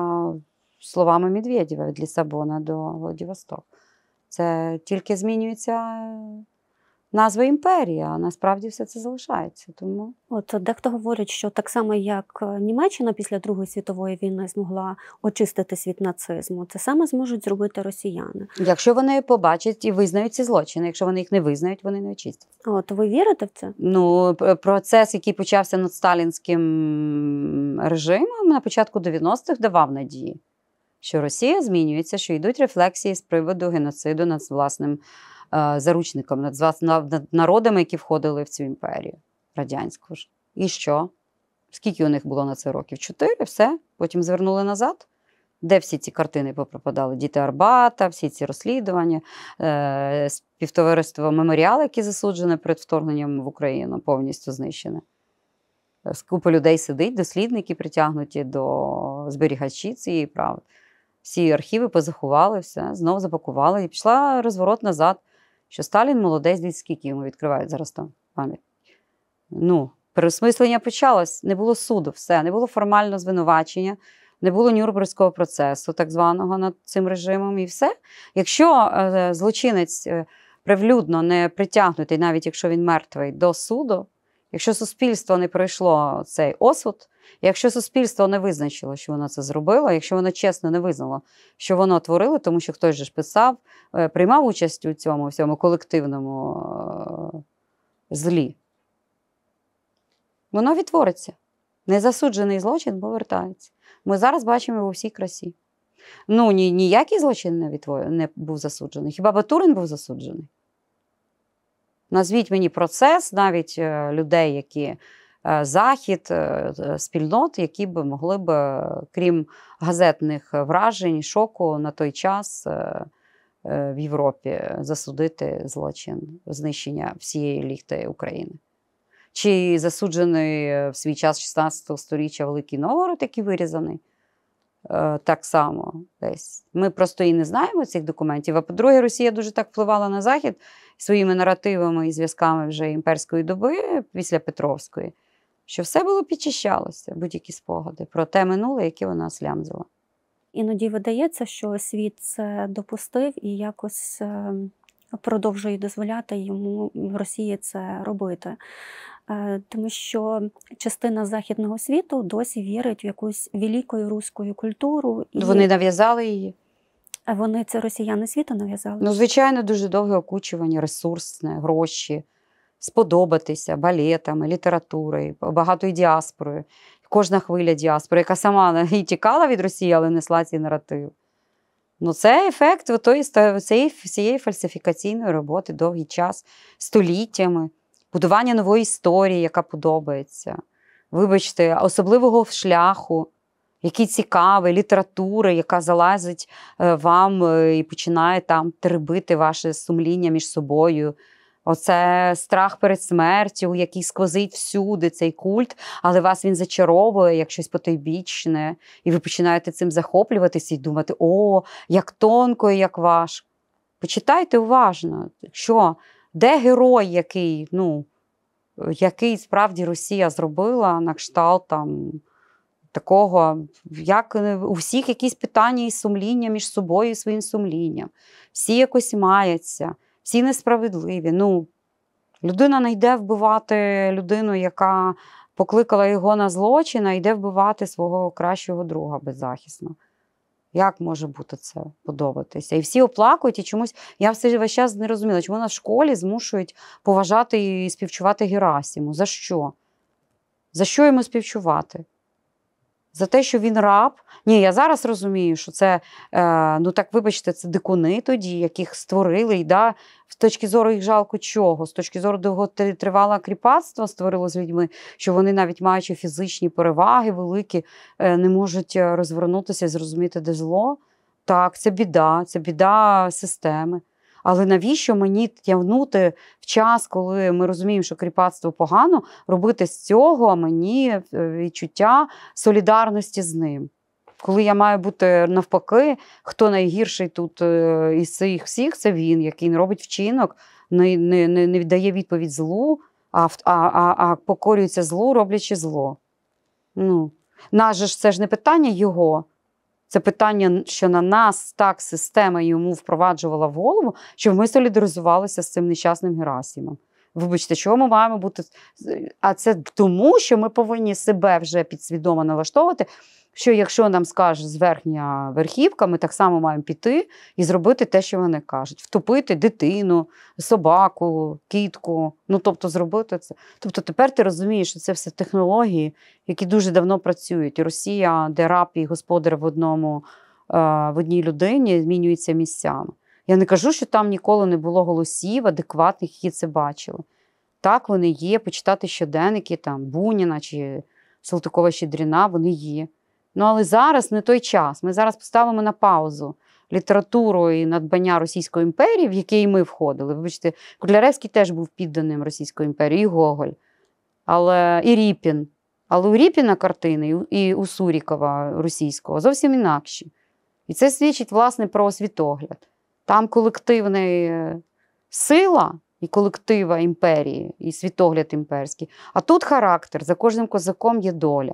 словами Медведєва від Лісабона до Владивостока. Це тільки змінюється назва імперії, а насправді все це залишається. Тому от дехто говорить, що так само як е, Німеччина після Другої світової війни змогла очиститись від нацизму, це саме зможуть зробити росіяни. Якщо вони побачать і визнають ці злочини, якщо вони їх не визнають, вони не очистять. От ви вірите в це? Ну процес, який почався над сталінським режимом на початку 90-х, давав надії що Росія змінюється, що йдуть рефлексії з приводу геноциду над власним е, заручником, над, над народами, які входили в цю імперію радянську ж. І що? Скільки у них було на це років? Чотири, все. Потім звернули назад. Де всі ці картини попропадали? Діти Арбата, всі ці розслідування, е, співтовариство меморіал, які засуджені перед вторгненням в Україну, повністю знищене. Е, Купа людей сидить, дослідники притягнуті до зберігачі цієї правди всі архіви позахували, все, знову запакували. І пішла розворот назад, що Сталін молодець, десь скільки йому відкривають зараз там пам'ять. Ну, переосмислення почалось, не було суду, все, не було формального звинувачення. Не було Нюрнберзького процесу, так званого над цим режимом, і все. Якщо е, злочинець е, привлюдно не притягнутий, навіть якщо він мертвий, до суду, Якщо суспільство не пройшло цей осуд, якщо суспільство не визначило, що воно це зробило, якщо воно чесно не визнало, що воно творило, тому що хтось же ж писав, е, приймав участь у цьому всьому колективному е, злі, воно відтвориться. Незасуджений злочин повертається. Ми зараз бачимо його у всій красі. Ну, ні, ніякий злочин не, відтвор... не був засуджений. Хіба Батурин був засуджений? Назвіть мені процес, навіть е, людей, які е, захід, е, спільнот, які б могли б, крім газетних вражень, шоку на той час в Європі засудити злочин, знищення всієї ліхти України. Чи засуджений в свій час 16 століття Великий Новгород, який вирізаний так само десь. Ми просто і не знаємо цих документів. А по-друге, Росія дуже так впливала на Захід своїми наративами і зв'язками вже імперської доби після Петровської, що все було підчищалося, будь-які спогади про те минуле, яке вона слямзила. Іноді видається, що світ це допустив і якось е, продовжує дозволяти йому в Росії це робити. Е, тому що частина західного світу досі вірить в якусь велику руську культуру. І... Вони нав'язали її. А вони це росіяни світу нав'язали? Ну, звичайно, дуже довге окучування, ресурсне, гроші, сподобатися балетами, літературою, багатою діаспорою. Кожна хвиля діаспори, яка сама і тікала від Росії, але несла ці наратив. Ну, Це ефект тої, цієї, цієї фальсифікаційної роботи довгий час, століттями, будування нової історії, яка подобається. Вибачте, особливого шляху який цікавий, література, яка залазить е, вам е, і починає там теребити ваше сумління між собою. Оце страх перед смертю, який сквозить всюди цей культ, але вас він зачаровує як щось потойбічне, і ви починаєте цим захоплюватися і думати, о, як тонко і як важко. Почитайте уважно, що де герой, який, ну, який справді Росія зробила на кшталт там такого, як е, у всіх якісь питання і сумління між собою і своїм сумлінням. Всі якось маються, всі несправедливі. Ну, Людина не йде вбивати людину, яка покликала його на злочин, а йде вбивати свого кращого друга беззахисно. Як може бути це подобатися? І всі оплакують і чомусь. Я все весь час не розуміла, чому нас в школі змушують поважати і співчувати Герасіму. За що? За що йому співчувати? за те, що він раб. Ні, я зараз розумію, що це, е, ну так вибачте, це дикуни тоді, яких створили. І да, з точки зору їх жалко чого, з точки зору довготривалого кріпацтво створило з людьми, що вони, навіть маючи фізичні переваги великі, е, не можуть е, розвернутися і зрозуміти, де зло. Так, це біда, це біда системи. Але навіщо мені тягнути в час, коли ми розуміємо, що кріпацтво погано, робити з цього мені е, відчуття солідарності з ним? Коли я маю бути навпаки, хто найгірший тут е, із цих всіх, це він, який не робить вчинок, не не, не, віддає відповідь злу, а а, а, а покорюється злу, роблячи зло. Ну, Наже ж це ж не питання його. Це питання, що на нас так система йому впроваджувала в голову, що ми солідаризувалися з цим нещасним Герасімом. Вибачте, чого ми маємо бути? А це тому, що ми повинні себе вже підсвідомо налаштовувати що якщо нам скаже з верхня верхівка, ми так само маємо піти і зробити те, що вони кажуть: втопити дитину, собаку, кітку. Ну тобто, зробити це. Тобто, тепер ти розумієш, що це все технології, які дуже давно працюють. І Росія, де раб і господар в одному е, в одній людині змінюються місцями. Я не кажу, що там ніколи не було голосів, адекватних, які це бачили. Так, вони є. Почитати щоденники, там Буніна чи Салтикова Щедріна, вони є. Ну але зараз не той час. Ми зараз поставимо на паузу літературу і надбання Російської імперії, в який ми входили. Вибачте, Котляревський теж був підданим Російської імперії, і Гоголь, але і Ріпін. Але у Ріпіна картини і у Сурікова російського зовсім інакші. І це свідчить, власне, про світогляд. Там колективна е, сила і колектива імперії, і світогляд імперський. А тут характер за кожним козаком є доля.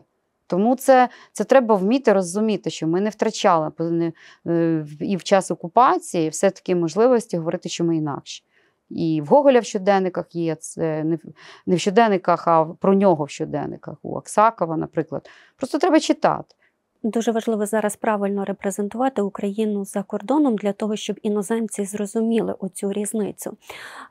Тому це це треба вміти розуміти, що ми не втрачали е, е, і в час окупації все-таки можливості говорити, що ми інакше. І в Гоголя в щоденниках є це не в щоденниках, а про нього в щоденниках у Аксакова, наприклад. Просто треба читати. Дуже важливо зараз правильно репрезентувати Україну за кордоном для того, щоб іноземці зрозуміли оцю різницю.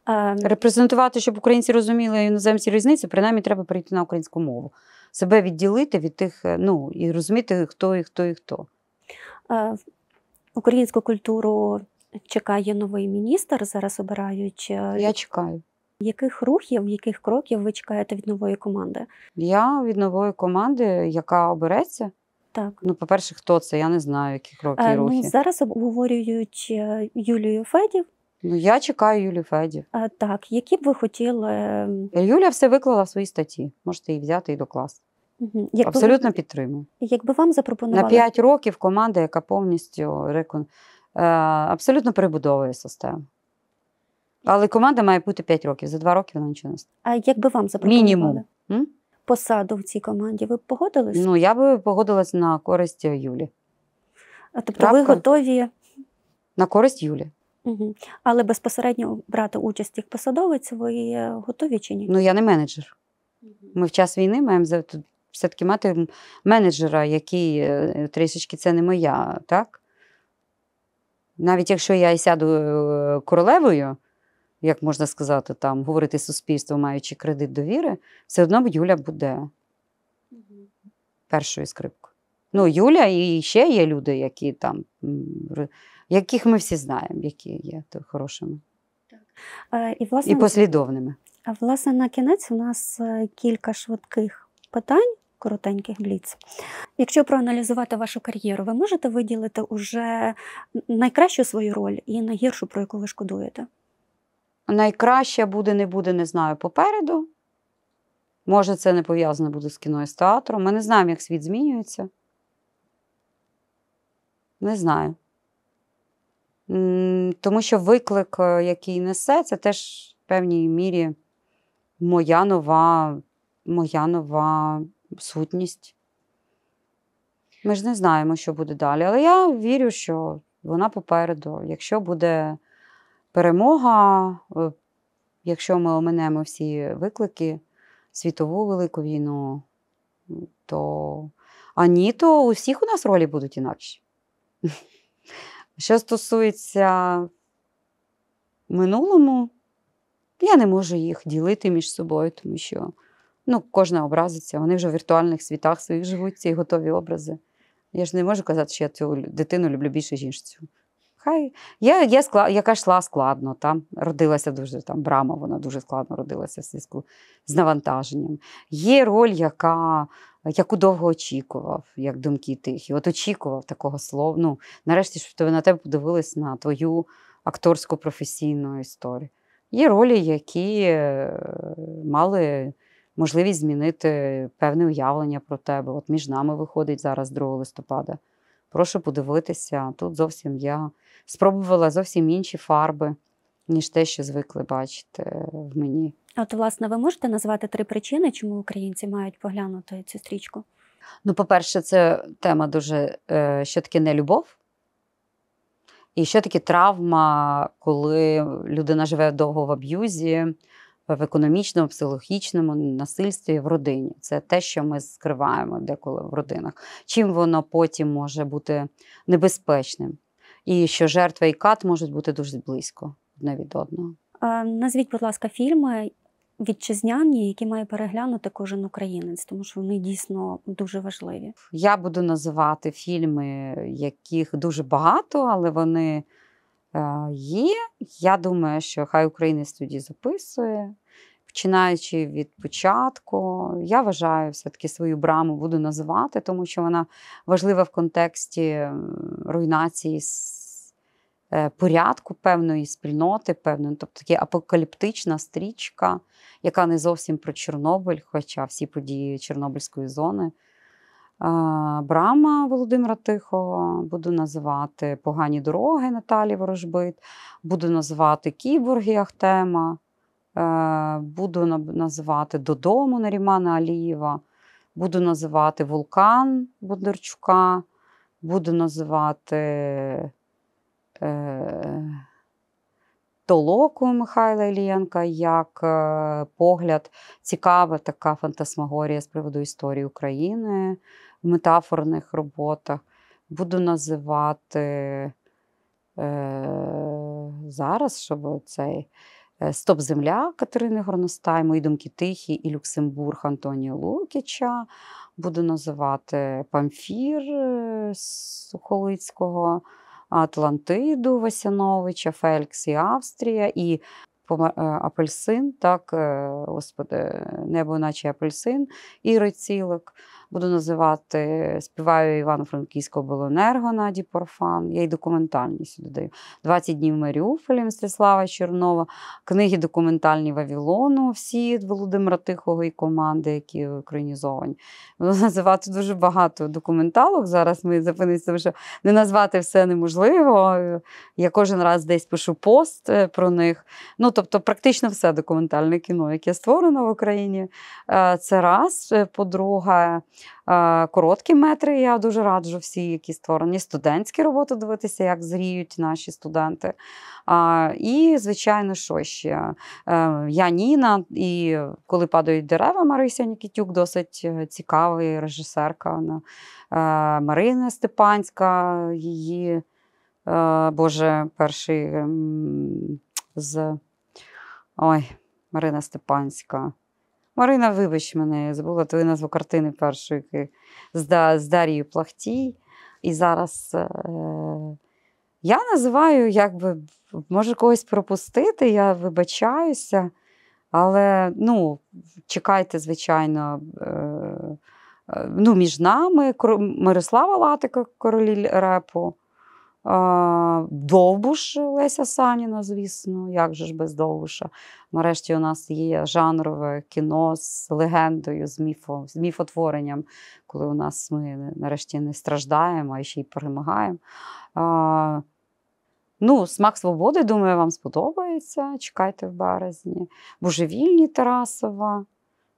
Е, репрезентувати, щоб українці розуміли іноземці різницю, принаймні треба прийти на українську мову себе відділити від тих, е, ну і розуміти, хто і хто і хто. Українську культуру чекає новий міністр. Зараз обирають. Е, я чекаю. Яких рухів, яких кроків ви чекаєте від нової команди? Я від нової команди, яка обереться. Так, ну по перше, хто це? Я не знаю, які кроки і е, ну, рухи. Ну, зараз обговорюють Юлію Федів. Ну, я чекаю Юлію Феді. А, так, які б ви хотіли. Ем, Юля все виклала в своїй статті. Можете її взяти і докласти. Угу. Абсолютно ви... підтримую. Якби вам запропонували... На 5 років команда, яка повністю рекон... Е, абсолютно перебудовує систему. Але команда має бути 5 років, за 2 роки вона нічого не стане. А якби вам запропонували Мінімум. М? посаду в цій команді, ви б погодились? Ну, я би погодилась на користь Юлі. А тобто Крапка. ви готові. На користь Юлі. Угу. Але безпосередньо брати участь як посадовець, ви е, готові чи ні? Ну я не менеджер. Ми в час війни маємо все-таки мати менеджера, який е, трішечки це не моя, так? Навіть якщо я і сяду е, королевою, як можна сказати, там, говорити суспільство, маючи кредит довіри, все одно Юля буде першою скрипкою. Ну, Юля і ще є люди, які там яких ми всі знаємо, які є то хорошими і власне, і послідовними. А власне на кінець у нас е, кілька швидких питань. Коротеньких бліц. Якщо проаналізувати вашу кар'єру, ви можете виділити уже найкращу свою роль і найгіршу, про яку ви шкодуєте? Найкраще буде, не буде, не знаю попереду. Може, це не пов'язано буде з кіно і з театром. Ми не знаємо, як світ змінюється. Не знаю. Тому що виклик, е, який несе, це теж в певній мірі моя нова, моя нова сутність. Ми ж не знаємо, що буде далі. Але я вірю, що вона попереду. Якщо буде перемога, е, якщо ми оминемо всі виклики, світову велику війну, то а ні, у нас ролі будуть інакші. Що стосується минулому, я не можу їх ділити між собою, тому що ну, кожна образиться, вони вже в віртуальних світах своїх живуть, ці готові образи. Я ж не можу казати, що я цю дитину люблю більше жінцю. Хай я я, скла... яка йшла складно, там родилася дуже там брама, вона дуже складно родилася в зв'язку з навантаженням. Є роль, яка яку довго очікував, як думки тихі. От очікував такого слова. Ну, Нарешті, щоб на тебе подивились на твою акторську професійну історію. Є ролі, які е, мали можливість змінити певне уявлення про тебе. От між нами виходить зараз 2 листопада. Прошу подивитися, тут зовсім я спробувала зовсім інші фарби, ніж те, що звикли бачити в мені. От, власне, ви можете назвати три причини, чому українці мають поглянути цю стрічку? Ну, по-перше, це тема дуже е, що таке не любов І що таке травма, коли людина живе довго в аб'юзі, в економічному, психологічному насильстві в родині. Це те, що ми скриваємо деколи в родинах. Чим воно потім може бути небезпечним? І що жертва і кат можуть бути дуже близько одне від одного. Е, назвіть, будь ласка, фільми вітчизняні, які має переглянути кожен українець, тому що вони дійсно дуже важливі. Я буду називати фільми, яких дуже багато, але вони е, є. Я думаю, що хай українець тоді записує. Починаючи від початку, я вважаю, все-таки свою браму буду називати, тому що вона важлива в контексті руйнації Е, порядку певної спільноти, певної, тобто така апокаліптична стрічка, яка не зовсім про Чорнобиль, хоча всі події Чорнобильської зони. Брама Володимира Тихого, буду називати Погані дороги Наталі Ворожбит, буду називати Кіборги Ахтема, е, буду називати Додому Нарімана Алієва, буду називати Вулкан Бондарчука, буду називати Е, толоку Михайла Ілієнка як е, погляд, цікава така фантасмагорія з приводу історії України в метафорних роботах. Буду називати е, зараз, щоб цей е, Стоп Земля Катерини Горностай, Мої думки тихі і Люксембург Антонія Лукіча. Буду називати Памфір Сухолицького. Атлантиду Васяновича, Фелькс і Австрія, і е, апельсин, так, е, господи, небо, наче апельсин, і рицілок. Буду називати, співаю Івано-Франківського Белонерго Наді Порфан. Я й документальні сюди даю. 20 днів Маріуполі, Мстислава Чернова, книги документальні Вавілону, всі від Володимира Тихого і команди, які українізовані. Буду називати дуже багато документалок. Зараз ми зупинимося, що не назвати все неможливо. Я кожен раз десь пишу пост е, про них. Ну, тобто, практично все документальне кіно, яке створено в Україні. Е, це раз. Е, по-друге, короткі метри. Я дуже раджу всі, які створені студентські роботи дивитися, як зріють наші студенти. І, звичайно, що ще е, я Ніна, і коли падають дерева, Марися Нікітюк досить е, цікавий режисерка. Вона. Е, Марина Степанська, її, Боже, перший ем, з. Ой, Марина Степанська. Марина, вибач мене, я забула твою назву картини першої з Дарією Плахтій. І зараз е, я називаю, якби, може, когось пропустити, я вибачаюся, але ну, чекайте, звичайно, е, е ну, між нами Мирослава Латика, королі репу. Довбуш Леся Саніна, звісно, як же ж без Довбуша. Нарешті у нас є жанрове кіно з легендою, з міфом, з міфотворенням, коли у нас ми нарешті не страждаємо, а ще й перемагаємо. Ну, Смак свободи, думаю, вам сподобається. Чекайте в березні. Божевільні Тарасова,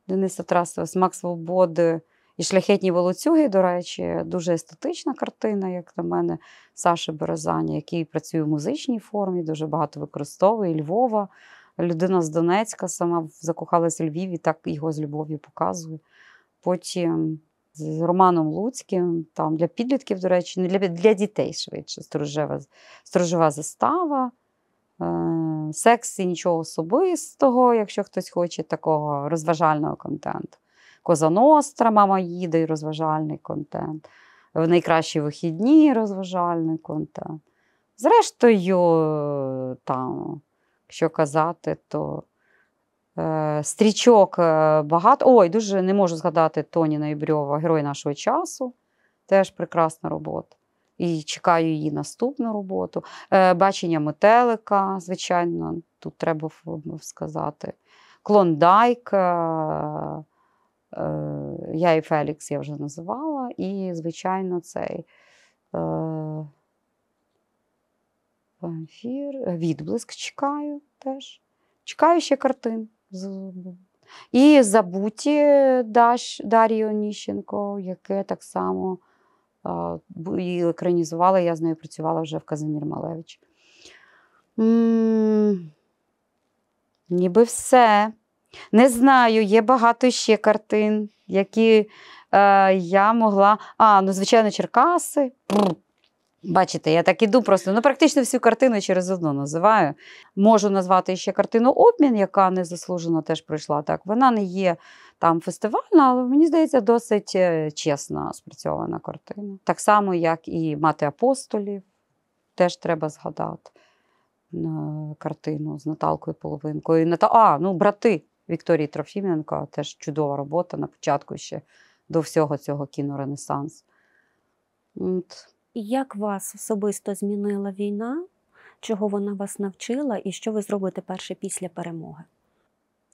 Дениса Тарасова, Смак Свободи. І шляхетні волоцюги, до речі, дуже естетична картина, як на мене, Саша Березаня, який працює в музичній формі, дуже багато використовує Львова. Людина з Донецька сама закохалася в Львів і так його з любов'ю показує. Потім з Романом Луцьким, там для підлітків, до речі, не ну, для для дітей швидше, сторожева, сторожева застава, е, секс і нічого особистого, якщо хтось хоче такого розважального контенту. Коза Ностра, мама їде і розважальний контент. В найкращі вихідні розважальний контент. Зрештою, там, якщо казати, то е, стрічок е, багато. Ой, дуже не можу згадати Тоні Ібрьова, герой нашого часу. Теж прекрасна робота. І чекаю її наступну роботу. Е, Бачення метелика, звичайно, тут треба сказати. Клондайк. Е, Э, я і Фелікс я вже називала, і, звичайно, цей э, памфір, э, відблиск чекаю теж. Чекаю ще картин. І забуті Даш, Дар'ї Оніщенко, яке так само її екранізувала, я з нею працювала вже в Казимір Малевич. М -м, ніби все. Не знаю, є багато ще картин, які е, я могла. А, ну, звичайно, Черкаси. Ну, бачите, я так іду просто. Ну, практично всю картину через одну називаю. Можу назвати ще картину Обмін, яка незаслужено теж пройшла так. Вона не є там фестивальна, але мені здається, досить е, чесна спрацьована картина. Так само, як і Мати апостолів, теж треба згадати е, картину з Наталкою Половинкою. А, ну брати. Вікторії Трофіменко теж чудова робота на початку ще до всього цього кіноренесанс. От. Як вас особисто змінила війна? Чого вона вас навчила, і що ви зробите перше після перемоги?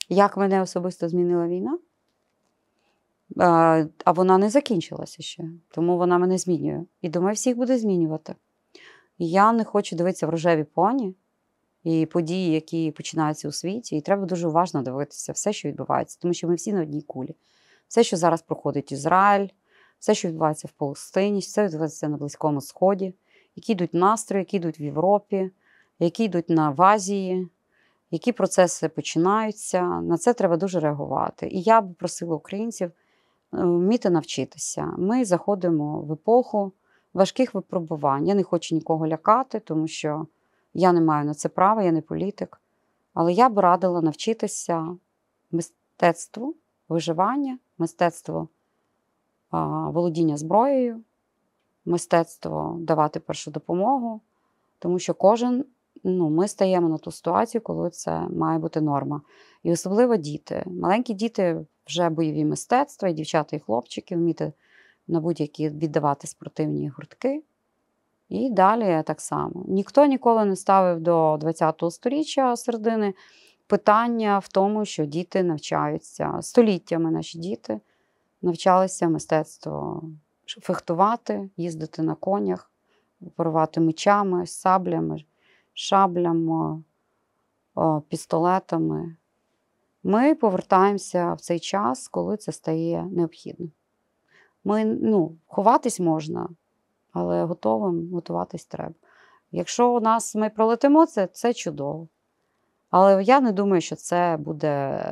Як мене особисто змінила війна? А вона не закінчилася ще, тому вона мене змінює. І думаю, всіх буде змінювати. Я не хочу дивитися в рожеві поні і події, які починаються у світі, і треба дуже уважно дивитися все, що відбувається, тому що ми всі на одній кулі. Все, що зараз проходить Ізраїль, все, що відбувається в Палестині, все відбувається на Близькому Сході, які йдуть настрої, які йдуть в Європі, які йдуть на в Азії, які процеси починаються. На це треба дуже реагувати. І я б просила українців е, вміти навчитися. Ми заходимо в епоху важких випробувань. Я не хочу нікого лякати, тому що. Я не маю на це права, я не політик. Але я б радила навчитися мистецтву виживання, мистецтву а, володіння зброєю, мистецтво давати першу допомогу, тому що кожен ну, ми стаємо на ту ситуацію, коли це має бути норма. І особливо діти. Маленькі діти вже бойові мистецтва, і дівчата, і хлопчики вміти на будь-які віддавати спортивні гуртки. І далі так само. Ніхто ніколи не ставив до 20-го століття середини питання в тому, що діти навчаються століттями наші діти навчалися мистецтво фехтувати, їздити на конях, порвати мечами, саблями, шаблями, пістолетами. Ми повертаємося в цей час, коли це стає необхідним. Ми, ну, Ховатись можна але готовим готуватись треба. Якщо у нас ми пролетимо це, це чудово. Але я не думаю, що це буде,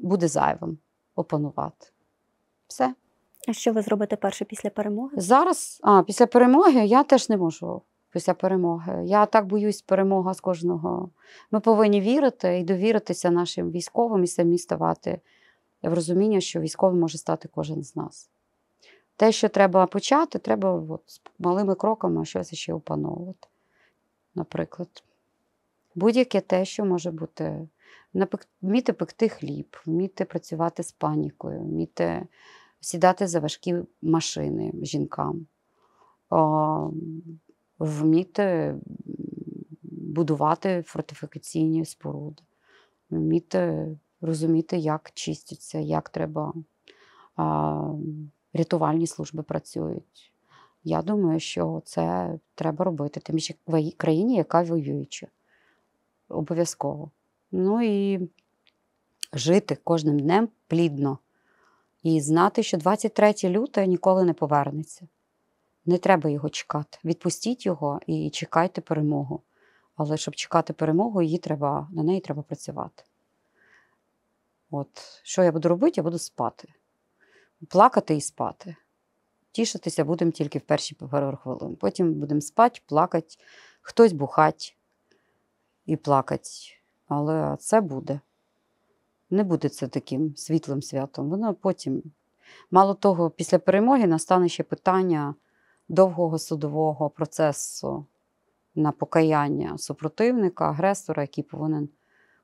буде зайвим опанувати. Все. А що ви зробите перше після перемоги? Зараз, а після перемоги я теж не можу. Після перемоги. Я так боюсь, перемога з кожного. Ми повинні вірити і довіритися нашим військовим і самі ставати в розуміння, що військовим може стати кожен з нас. Те, що треба почати, треба з малими кроками щось ще опановувати. Наприклад, будь-яке те, що може бути, вміти пекти хліб, вміти працювати з панікою, вміти сідати за важкі машини жінкам, вміти будувати фортифікаційні споруди, вміти розуміти, як чистяться, як треба рятувальні служби працюють. Я думаю, що це треба робити, тим більше в країні, яка воююча. Обов'язково. Ну і жити кожним днем плідно і знати, що 23 лютого ніколи не повернеться. Не треба його чекати. Відпустіть його і чекайте перемогу. Але щоб чекати перемогу, її треба, на неї треба працювати. От, що я буду робити, я буду спати плакати і спати. Тішитися будемо тільки в перші пару хвилин. Потім будемо спати, плакати, хтось бухати і плакати. Але це буде. Не буде це таким світлим святом. Воно потім. Мало того, після перемоги настане ще питання довгого судового процесу на покаяння супротивника, агресора, який повинен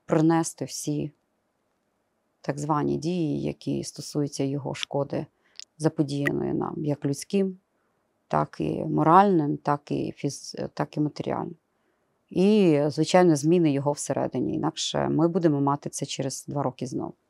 принести всі так звані дії, які стосуються його шкоди, заподіяної нам, як людським, так і моральним, так і фіз... Е, так і матеріальним. І, звичайно, зміни його всередині. Інакше ми будемо мати це через два роки знову.